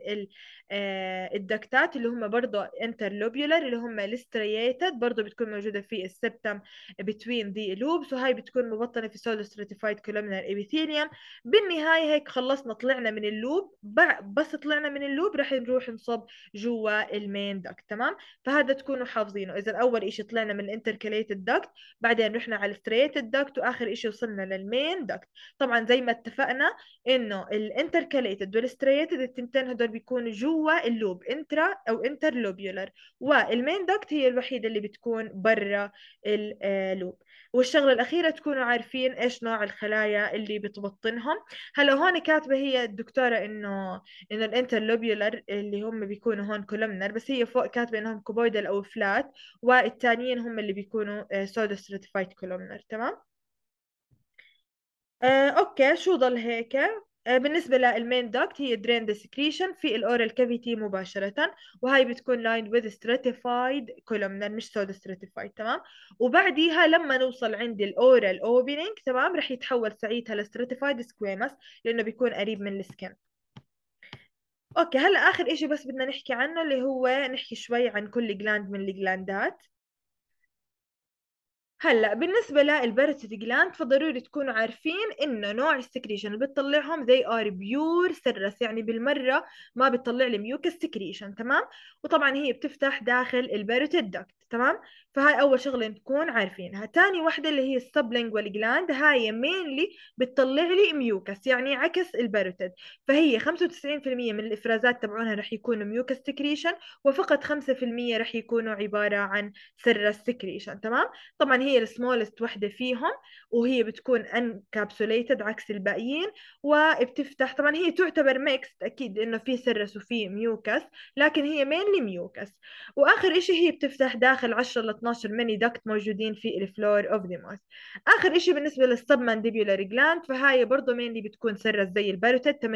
آه، الدكت السكتات اللي هم برضه انترلوبيولر اللي هم الاسترياتد برضه بتكون موجودة في السبتم بتوين دي لوبس وهي بتكون مبطنة في سولو ستراتيفايد كولومنال ابيثيليوم بالنهاية هيك خلصنا طلعنا من اللوب بس طلعنا من اللوب راح نروح نصب جوا المين داكت تمام فهذا تكونوا حافظينه إذا أول شيء طلعنا من الانتركليتد داكت بعدين رحنا على السترييتد داكت وآخر شيء وصلنا للمين داكت طبعا زي ما اتفقنا إنه الانتركليتد والسترييتد التنتين هدول بيكونوا جوا اللوب انت انترا او انترلوبيولر والمين دكت هي الوحيده اللي بتكون برا اللوب آه، والشغله الاخيره تكونوا عارفين ايش نوع الخلايا اللي بتبطنهم هلا هون كاتبه هي الدكتوره انه انه الانترلوبيولر اللي هم بيكونوا هون كولومنر بس هي فوق كاتبه انهم كوبويدل او فلات والتانيين هم اللي بيكونوا سودا ستراتيفايد كولومنر تمام آه، اوكي شو ضل هيك آه، بالنسبة للمين دوكت هي درين ديسكريشن في الأورال كافيتي مباشرة وهي بتكون لايند وذ ستراتيفايد كولومنال مش سود ستراتيفايد تمام وبعديها لما نوصل عند الأورال اوبننج تمام رح يتحول ساعتها لستراتيفايد سكويمس لأنه بيكون قريب من السكن اوكي هلا اخر اشي بس بدنا نحكي عنه اللي هو نحكي شوي عن كل جلاند من الجلاندات هلا بالنسبة للباراسيتيك جلاند فضروري تكونوا عارفين انه نوع السكريشن اللي بتطلعهم they are pure سرس يعني بالمرة ما بتطلع لي ميوكس سكريشن تمام وطبعا هي بتفتح داخل الباروتيد داكت تمام فهاي أول شغلة نكون عارفينها ثاني وحده اللي هي السبلينجوال جلاند هاي مينلي بتطلع لي ميوكس يعني عكس الباروتيد فهي 95% من الإفرازات تبعونها رح يكونوا ميوكس سكريشن وفقط 5% رح يكونوا عبارة عن سرس سكريشن تمام طبعا هي السمولست وحدة فيهم وهي بتكون انكابسوليتد عكس الباقيين وبتفتح طبعا هي تعتبر ميكس أكيد لأنه في سرس وفي ميوكس لكن هي مينلي ميوكس وآخر إشي هي بتفتح داخل 10 ل 12 ميني دكت موجودين في الفلور اوف ذا ماوس اخر شيء بالنسبه للسب مانديبيولار جلاند فهاي برضه مينلي بتكون سرس زي الباروتيد 80%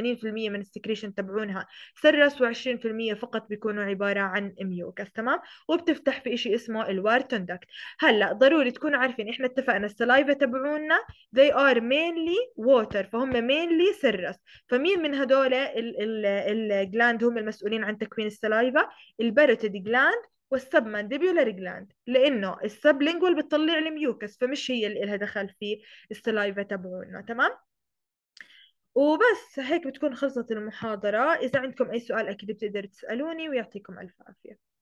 من السكريشن تبعونها سرس و20% فقط بيكونوا عباره عن ميوكس تمام وبتفتح في شيء اسمه الوارتون دكت هلا ضروري تكونوا عارفين احنا اتفقنا السلايفا تبعونا they are mainly water فهم mainly سرس فمين من هدول الجلاند هم المسؤولين عن تكوين السلايفا الباروتيد جلاند والسبمانديبيولار جلاند لانه السبلينجوال بتطلع الميوكس فمش هي اللي لها دخل في السلايفا تبعونا تمام وبس هيك بتكون خلصت المحاضرة إذا عندكم أي سؤال أكيد بتقدروا تسألوني ويعطيكم ألف عافية